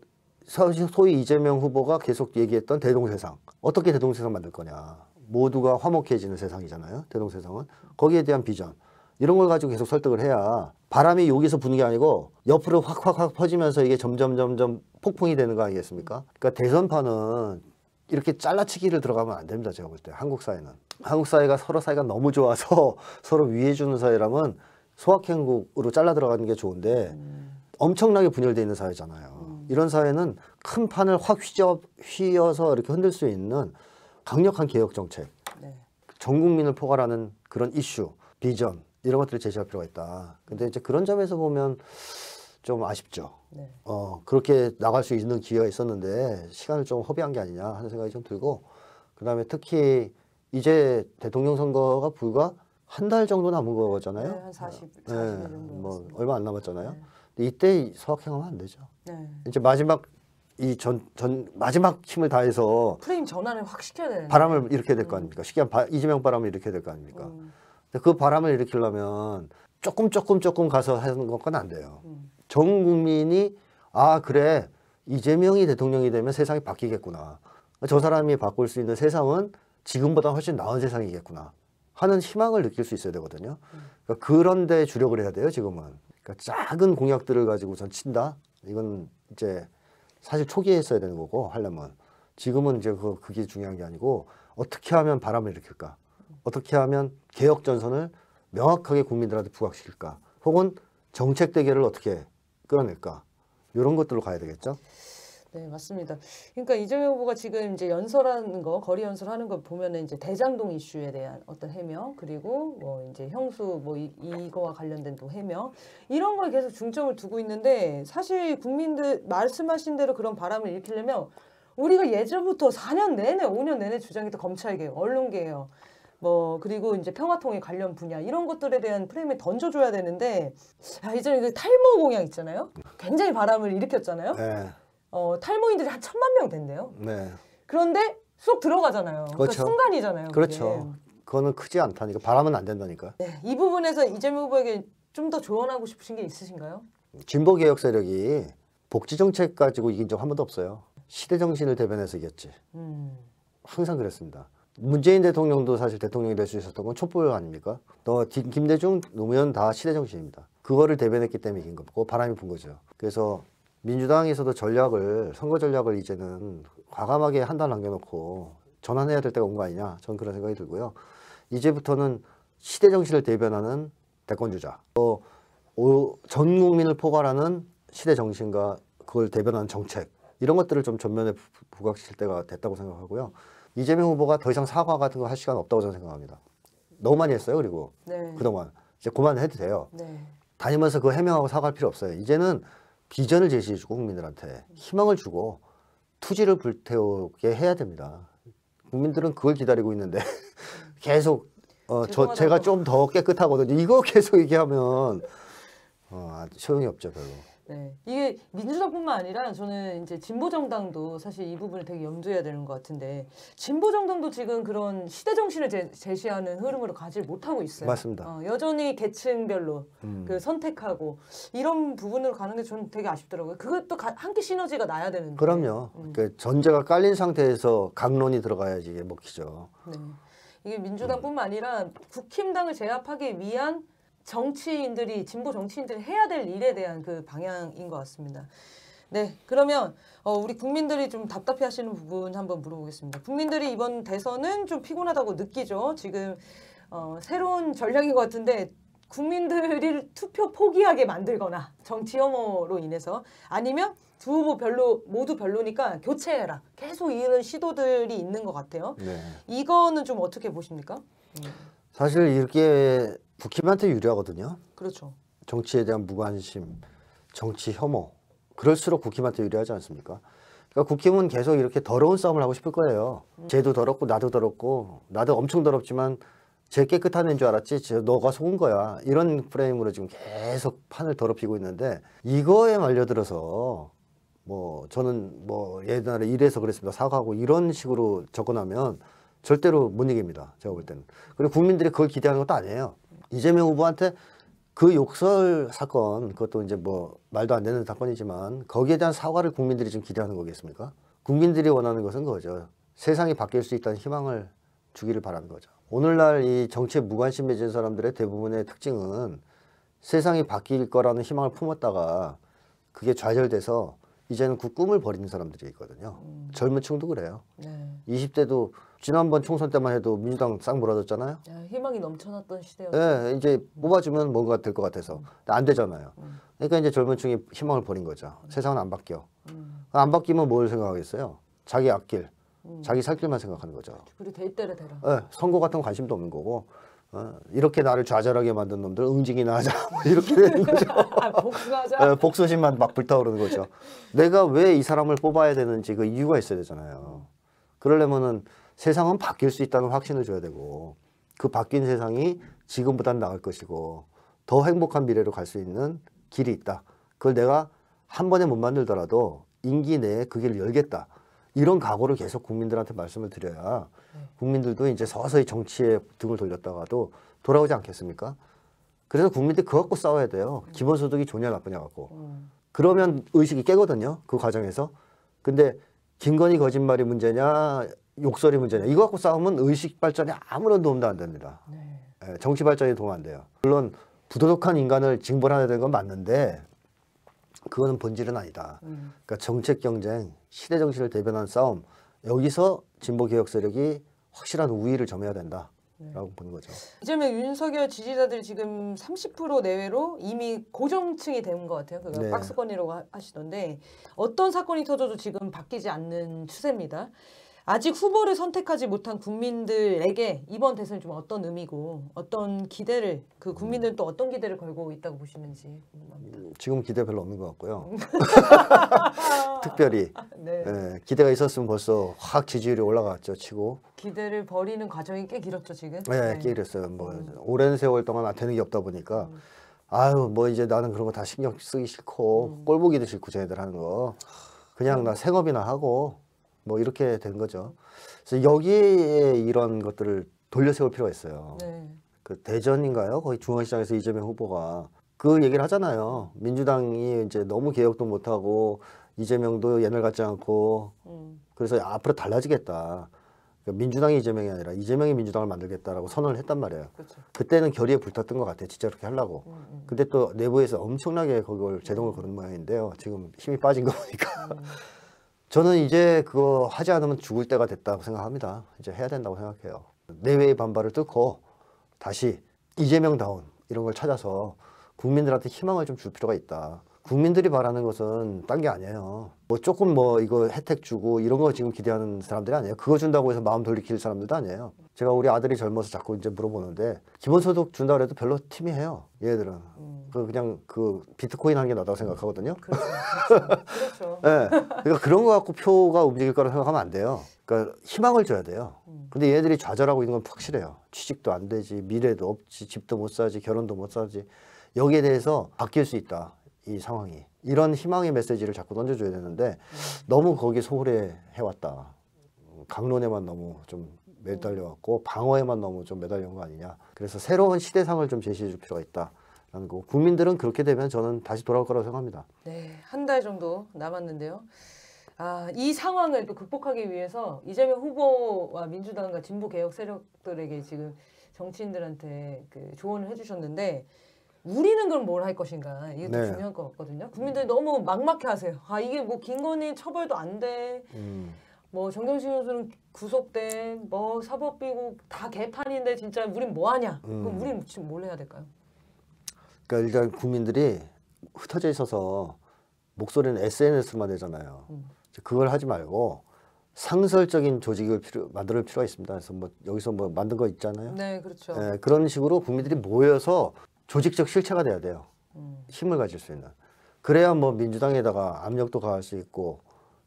소위 이재명 후보가 계속 얘기했던 대동세상 어떻게 대동세상 만들 거냐 모두가 화목해지는 세상이잖아요 대동세상은 거기에 대한 비전 이런 걸 가지고 계속 설득을 해야 바람이 여기서 부는 게 아니고 옆으로 확확확 퍼지면서 이게 점점 점점 폭풍이 되는 거 아니겠습니까 그러니까 대선파는 이렇게 잘라치기를 들어가면 안 됩니다 제가 볼 때 한국 사회는 한국 사회가 서로 사이가 너무 좋아서 서로 위해주는 사회라면 소확행국으로 잘라 들어가는 게 좋은데 엄청나게 분열되어 있는 사회잖아요 이런 사회는 큰 판을 확 휘저, 휘어서 이렇게 흔들 수 있는 강력한 개혁 정책, 네. 전 국민을 포괄하는 그런 이슈, 비전 이런 것들을 제시할 필요가 있다. 근데 이제 그런 점에서 보면 좀 아쉽죠. 네. 어 그렇게 나갈 수 있는 기회가 있었는데 시간을 좀 허비한 게 아니냐 하는 생각이 좀 들고 그다음에 특히 이제 대통령 선거가 불과 한 달 정도 남은 거잖아요. 네, 한 40, 40일 정도. 네, 뭐 얼마 안 남았잖아요. 네. 이때 소확행하면안 되죠. 네. 이제 마지막 이전 전 마지막 힘을 다해서 프레임 전환을 확 시켜야 되는 바람을 이렇게 될거 아닙니까? 쉽게 바, 이재명 바람을 이렇게 될거 아닙니까? 음. 근데 그 바람을 일으키려면 조금 조금 조금 가서 하는 것건 안 돼요. 음. 전 국민이 아 그래 이재명이 대통령이 되면 세상이 바뀌겠구나. 저 사람이 바꿀 수 있는 세상은 지금보다 훨씬 나은 세상이겠구나 하는 희망을 느낄 수 있어야 되거든요. 음. 그러니까 그런데 주력을 해야 돼요 지금은. 그러니까 작은 공약들을 가지고 전 친다. 이건 이제 사실 초기에 했어야 되는 거고 하려면 지금은 이제 그 그게 중요한 게 아니고 어떻게 하면 바람을 일으킬까? 어떻게 하면 개혁 전선을 명확하게 국민들한테 부각시킬까? 혹은 정책 대결을 어떻게 끌어낼까? 이런 것들로 가야 되겠죠. 네, 맞습니다. 그러니까 이재명 후보가 지금 이제 연설하는 거, 거리 연설하는 걸 보면은 이제 대장동 이슈에 대한 어떤 해명, 그리고 뭐 이제 형수 뭐 이, 이거와 관련된 또 해명, 이런 걸 계속 중점을 두고 있는데 사실 국민들 말씀하신 대로 그런 바람을 일으키려면 우리가 예전부터 4년 내내, 5년 내내 주장했던 검찰개혁, 언론개혁, 뭐 그리고 이제 평화통일 관련 분야 이런 것들에 대한 프레임을 던져줘야 되는데 아, 이전에 그 탈모 공약 있잖아요. 굉장히 바람을 일으켰잖아요. 네. 어, 탈모인들이 한 천만 명됐대요 네. 그런데 쏙 들어가잖아요. 그러니까 그렇죠. 순간이잖아요. 그렇죠. 그게. 그거는 크지 않다니까 그러니까 바람은 안 된다니까. 네, 이 부분에서 이재명 후보에게 좀 더 조언하고 싶으신 게 있으신가요? 진보 개혁 세력이 복지 정책 가지고 이긴 적 한 번도 없어요. 시대 정신을 대변해서 이겼지. 음. 항상 그랬습니다. 문재인 대통령도 사실 대통령이 될 수 있었던 건 촛불 아닙니까? 너 김대중, 노무현 다 시대 정신입니다. 그거를 대변했기 때문에 이긴 거고 바람이 분 거죠. 그래서 민주당에서도 전략을 선거 전략을 이제는 과감하게 한 달 남겨놓고 전환해야 될 때가 온 거 아니냐 저는 그런 생각이 들고요. 이제부터는 시대 정신을 대변하는 대권 주자, 또 전 국민을 포괄하는 시대 정신과 그걸 대변하는 정책 이런 것들을 좀 전면에 부각시킬 때가 됐다고 생각하고요. 이재명 후보가 더 이상 사과 같은 거 할 시간 없다고 저는 생각합니다. 너무 많이 했어요. 그리고 네. 그동안 이제 그만해도 돼요. 네. 다니면서 그 해명하고 사과할 필요 없어요. 이제는 비전을 제시해주고 국민들한테 희망을 주고 투지를 불태우게 해야 됩니다. 국민들은 그걸 기다리고 있는데 계속 어, 저 제가 좀 더 깨끗하거든요. 이거 계속 얘기하면 어, 아, 소용이 없죠 별로. 네. 이게 민주당뿐만 아니라 저는 이제 진보 정당도 사실 이 부분을 되게 염두해야 되는 것 같은데 진보 정당도 지금 그런 시대 정신을 제, 제시하는 흐름으로 가지 못하고 있어요. 맞습니다. 어, 여전히 계층별로 음. 그 선택하고 이런 부분으로 가는 게 저는 되게 아쉽더라고요. 그것도 함께 시너지가 나야 되는데. 그럼요. 음. 그 전제가 깔린 상태에서 강론이 들어가야지 먹히죠. 뭐 네. 이게 민주당뿐만 아니라 국힘당을 제압하기 위한 정치인들이 진보 정치인들이 해야 될 일에 대한 그 방향인 것 같습니다. 네, 그러면 어, 우리 국민들이 좀 답답해하시는 부분 한번 물어보겠습니다. 국민들이 이번 대선은 좀 피곤하다고 느끼죠. 지금 어, 새로운 전략인 것 같은데 국민들을 투표 포기하게 만들거나 정치 혐오로 인해서 아니면 두 후보 별로 모두 별로니까 교체해라 계속 이런 시도들이 있는 것 같아요. 네. 이거는 좀 어떻게 보십니까? 음. 사실 이렇게 국힘한테 유리하거든요. 그렇죠. 정치에 대한 무관심, 정치 혐오. 그럴수록 국힘한테 유리하지 않습니까? 그러니까 국힘은 계속 이렇게 더러운 싸움을 하고 싶을 거예요. 쟤도 더럽고 나도 더럽고 나도 엄청 더럽지만 쟤 깨끗한 애인 줄 알았지 쟤 너가 속은 거야 이런 프레임으로 지금 계속 판을 더럽히고 있는데 이거에 말려들어서 뭐 저는 뭐 옛날에 이래서 그랬습니다 사과하고 이런 식으로 접근하면 절대로 못 이깁니다 제가 볼 때는 그리고 국민들이 그걸 기대하는 것도 아니에요 이재명 후보한테 그 욕설 사건 그것도 이제 뭐 말도 안 되는 사건이지만 거기에 대한 사과를 국민들이 지금 기대하는 거겠습니까? 국민들이 원하는 것은 그거죠. 세상이 바뀔 수 있다는 희망을 주기를 바라는 거죠. 오늘날 이 정치에 무관심해진 사람들의 대부분의 특징은 세상이 바뀔 거라는 희망을 품었다가 그게 좌절돼서 이제는 그 꿈을 버리는 사람들이 있거든요. 음. 젊은 층도 그래요. 네. 20대도 지난번 총선 때만 해도 민주당 싹 몰아줬잖아요. 야, 아, 희망이 넘쳐났던 시대였죠. 네, 이제 뽑아주면 뭔가 될 것 같아서 음. 안 되잖아요. 음. 그러니까 이제 젊은 층이 희망을 버린 거죠. 네. 세상은 안 바뀌어. 음. 안 바뀌면 뭘 생각하겠어요? 자기 앞길, 음. 자기 살 길만 생각하는 거죠. 그리될 대로 되라. 네, 선거 같은 관심도 없는 거고 어, 이렇게 나를 좌절하게 만든 놈들 응징이나 하자 뭐 이렇게 되는 거죠. 아, 복수하자. 에, 네, 복수심만 막 불타오르는 거죠. 내가 왜 이 사람을 뽑아야 되는지 그 이유가 있어야 되잖아요. 그러려면은 세상은 바뀔 수 있다는 확신을 줘야 되고 그 바뀐 세상이 지금보단 나을 것이고 더 행복한 미래로 갈 수 있는 길이 있다. 그걸 내가 한 번에 못 만들더라도 임기 내에 그 길을 열겠다. 이런 각오를 계속 국민들한테 말씀을 드려야 국민들도 이제 서서히 정치에 등을 돌렸다가도 돌아오지 않겠습니까? 그래서 국민들 그거 갖고 싸워야 돼요. 음. 기본소득이 좋냐 나쁘냐 갖고. 음. 그러면 의식이 깨거든요. 그 과정에서. 근데 김건희 거짓말이 문제냐 욕설이 문제냐 이거 갖고 싸우면 의식 발전에 아무런 도움도 안 됩니다. 네. 예, 정치 발전에 도움 안 돼요. 물론 부도덕한 인간을 징벌하야 되는 건 맞는데 그거는 본질은 아니다. 음. 그러니까 정책 경쟁, 시대 정신을 대변하는 싸움 여기서 진보 개혁 세력이 확실한 우위를 점해야 된다. 라고 네. 보는 거죠. 이재명 윤석열 지지자들 지금 30% 내외로 이미 고정층이 된 것 같아요. 그 네. 박스권이라고 하시던데 어떤 사건이 터져도 지금 바뀌지 않는 추세입니다. 아직 후보를 선택하지 못한 국민들에게 이번 대선이 좀 어떤 의미고 어떤 기대를 그 국민들은 또 어떤 기대를 걸고 있다고 보시는지 궁금합니다. 음, 지금 기대 별로 없는 것 같고요. 음. 특별히 네. 예, 기대가 있었으면 벌써 확 지지율이 올라갔죠 치고. 기대를 버리는 과정이 꽤 길었죠 지금. 네, 네. 꽤 길었어요. 뭐 음. 오랜 세월 동안 되는 게 없다 보니까 음. 아유 뭐 이제 나는 그런 거 다 신경 쓰기 싫고 음. 꼴 보기도 싫고 쟤네들 하는 거 그냥 나 생업이나 하고 뭐 이렇게 된 거죠. 그래서 여기에 이런 것들을 돌려 세울 필요가 있어요. 네. 그 대전인가요? 거의 중앙시장에서 이재명 후보가 그 얘기를 하잖아요. 민주당이 이제 너무 개혁도 못하고 이재명도 옛날 같지 않고 음. 그래서 앞으로 달라지겠다. 그니까 민주당이 이재명이 아니라 이재명이 민주당을 만들겠다라고 선언을 했단 말이에요. 그쵸. 그렇죠. 그때는 결의에 불탔던 것 같아요. 진짜 그렇게 하려고. 음, 음. 근데 또 내부에서 엄청나게 그걸 제동을 거는 모양인데요. 지금 힘이 빠진 거 보니까. 음. 저는 이제 그거 하지 않으면 죽을 때가 됐다고 생각합니다. 이제 해야 된다고 생각해요. 내외의 반발을 뚫고 다시 이재명다운 이런 걸 찾아서 국민들한테 희망을 좀 줄 필요가 있다. 국민들이 바라는 것은 딴 게 아니에요. 뭐 조금 뭐 이거 혜택 주고 이런 거 지금 기대하는 사람들이 아니에요. 그거 준다고 해서 마음 돌리킬 사람들도 아니에요. 제가 우리 아들이 젊어서 자꾸 이제 물어보는데 기본소득 준다 그래도 별로 팀이해요. 얘들은 음. 그 그냥 그 비트코인 하는 게 나다고 생각하거든요. 그렇죠. 그렇죠. 네. 그러니까 그런 거 갖고 표가 움직일 거라고 생각하면 안 돼요. 그러니까 희망을 줘야 돼요. 음. 근데 얘들이 좌절하고 있는 건 확실해요. 취직도 안 되지, 미래도 없지, 집도 못 사지, 결혼도 못 사지. 여기에 대해서 바뀔 수 있다. 이 상황이 이런 희망의 메시지를 자꾸 던져줘야 되는데 너무 거기 소홀해 해왔다 강론에만 너무 좀 매달려왔고 방어에만 너무 좀 매달려온 거 아니냐 그래서 새로운 시대상을 좀 제시해 줄 필요가 있다 라는 거 국민들은 그렇게 되면 저는 다시 돌아올 거라고 생각합니다 네 한 달 정도 남았는데요 아, 이 상황을 또 극복하기 위해서 이재명 후보와 민주당과 진보 개혁 세력들에게 지금 정치인들한테 그 조언을 해주셨는데 우리는 그럼 뭘 할 것인가 이것 네. 중요한 것 같거든요. 국민들이 너무 막막해하세요. 아 이게 뭐 김건희 처벌도 안 돼. 음. 뭐 정경심 교수는 구속된 뭐 사법비고 다 개판인데 진짜 우린 뭐 하냐? 음. 그럼 우린 지금 뭘 해야 될까요? 그러니까 일단 국민들이 흩어져 있어서 목소리는 s n s 만 되잖아요. 음. 그걸 하지 말고 상설적인 조직을 필요, 만들 필요가 있습니다. 그래서 뭐 여기서 뭐 만든 거 있잖아요. 네, 그렇죠. 예, 그런 식으로 국민들이 모여서 조직적 실체가 돼야 돼요. 힘을 가질 수 있는. 그래야 뭐 민주당에다가 압력도 가할 수 있고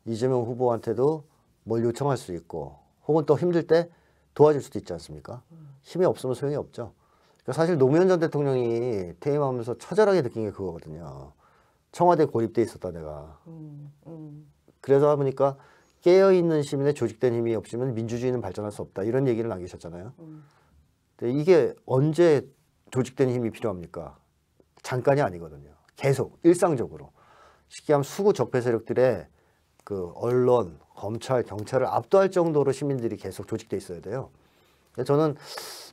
이재명 후보한테도 뭘 요청할 수 있고 혹은 또 힘들 때 도와줄 수도 있지 않습니까? 힘이 없으면 소용이 없죠. 그러니까 사실 노무현 전 대통령이 퇴임하면서 처절하게 느낀 게 그거거든요. 청와대 고립돼 있었다 내가. 음, 음. 그래서 보니까 깨어 있는 시민의 조직된 힘이 없으면 민주주의는 발전할 수 없다 이런 얘기를 남기셨잖아요. 음. 근데 이게 언제 조직된 힘이 필요합니까? 잠깐이 아니거든요. 계속 일상적으로 쉽게 하면 수구 적폐 세력들의 그 언론, 검찰, 경찰을 압도할 정도로 시민들이 계속 조직돼 있어야 돼요. 저는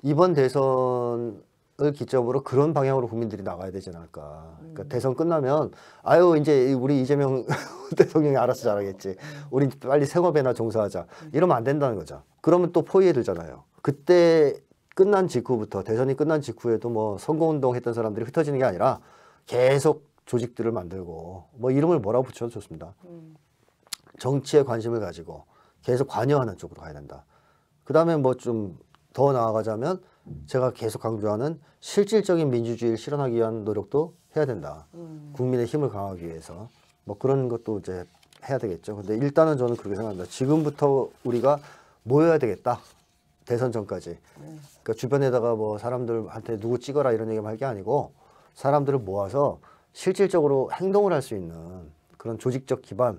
이번 대선을 기점으로 그런 방향으로 국민들이 나가야 되지 않을까. 그러니까 음. 대선 끝나면 아유 이제 우리 이재명 대통령이 알아서 잘하겠지. 음. 우리 빨리 생업에나 종사하자. 음. 이러면 안 된다는 거죠. 그러면 또 포위해 들잖아요. 그때 끝난 직후부터 대선이 끝난 직후에도 뭐 선거운동 했던 사람들이 흩어지는 게 아니라 계속 조직들을 만들고 뭐 이름을 뭐라고 붙여도 좋습니다. 음. 정치에 관심을 가지고 계속 관여하는 쪽으로 가야 된다. 그 다음에 뭐 좀 더 나아가자면 제가 계속 강조하는 실질적인 민주주의를 실현하기 위한 노력도 해야 된다. 음. 국민의 힘을 강화하기 위해서 뭐 그런 것도 이제 해야 되겠죠. 근데 일단은 저는 그렇게 생각합니다. 지금부터 우리가 모여야 되겠다. 대선 전까지. 네. 그러니까 주변에다가 뭐 사람들한테 누구 찍어라 이런 얘기만 할 게 아니고 사람들을 모아서 실질적으로 행동을 할 수 있는 그런 조직적 기반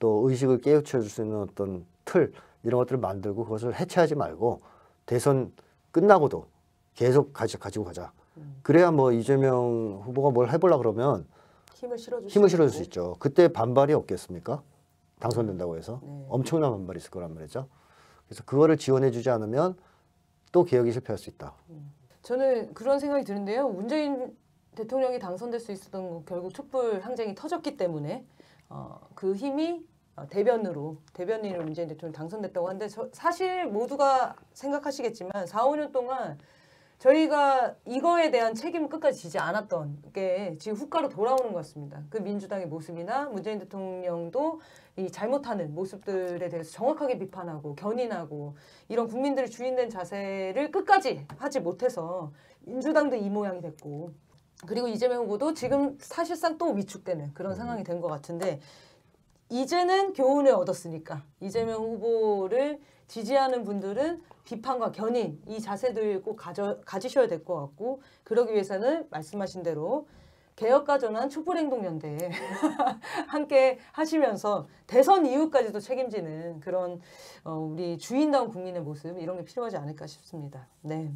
또 의식을 깨우쳐 줄 수 있는 어떤 틀 이런 것들을 만들고 그것을 해체하지 말고 대선 끝나고도 계속 가지, 가지고 가자. 음. 그래야 뭐 이재명 후보가 뭘 해보려 그러면 힘을 실어줄, 힘을 실어줄 수 있죠. 그때 반발이 없겠습니까? 당선된다고 해서 네. 엄청난 반발이 있을 거란 말이죠. 그래서 그거를 지원해주지 않으면 또 개혁이 실패할 수 있다. 저는 그런 생각이 드는데요. 문재인 대통령이 당선될 수 있었던 건 결국 촛불 항쟁이 터졌기 때문에 어, 그 힘이 어, 대변으로 대변인으로 문재인 대통령 당선됐다고 하는데 저, 사실 모두가 생각하시겠지만 4, 5년 동안 저희가 이거에 대한 책임을 끝까지 지지 않았던 게 지금 후가로 돌아오는 것 같습니다. 그 민주당의 모습이나 문재인 대통령도 이 잘못하는 모습들에 대해서 정확하게 비판하고 견인하고 이런 국민들의 주인된 자세를 끝까지 하지 못해서 민주당도 이 모양이 됐고 그리고 이재명 후보도 지금 사실상 또 위축되는 그런 음. 상황이 된 것 같은데 이제는 교훈을 얻었으니까 이재명 후보를 지지하는 분들은 비판과 견인 이 자세들 꼭 가져, 가지셔야 될 것 같고 그러기 위해서는 말씀하신 대로 개혁과 전환 촛불행동연대 함께 하시면서 대선 이후까지도 책임지는 그런 어, 우리 주인다운 국민의 모습 이런 게 필요하지 않을까 싶습니다. 네.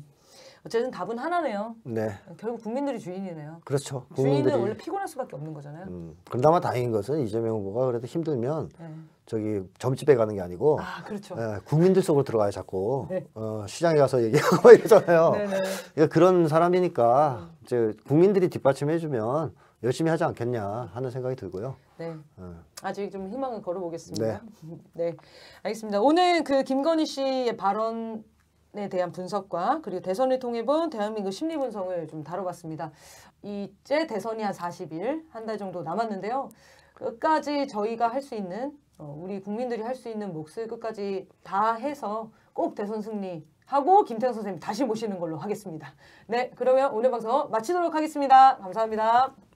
어쨌든 답은 하나네요. 네. 결국 국민들이 주인이네요. 그렇죠. 주인은 국민들이... 원래 피곤할 수밖에 없는 거잖아요. 음, 그나마 다행인 것은 이재명 후보가 그래도 힘들면 네. 저기 점집에 가는 게 아니고 아, 그렇죠. 예, 국민들 속으로 들어가야 자꾸 네. 어, 시장에 가서 얘기하고 막 이러잖아요. 네, 네. 그러니까 그런 사람이니까 음. 이제 국민들이 뒷받침해주면 열심히 하지 않겠냐 하는 생각이 들고요. 네. 음. 아직 좀 희망을 걸어보겠습니다. 네. 네. 알겠습니다. 오늘 그 김건희 씨의 발언 에 대한 분석과 그리고 대선을 통해 본 대한민국 심리 분석을 좀 다뤄봤습니다. 이제 대선이 한 40일, 한 달 정도 남았는데요. 끝까지 저희가 할 수 있는 어, 우리 국민들이 할 수 있는 몫을 끝까지 다 해서 꼭 대선 승리 하고 김태형 선생님 다시 모시는 걸로 하겠습니다. 네, 그러면 오늘 방송 마치도록 하겠습니다. 감사합니다.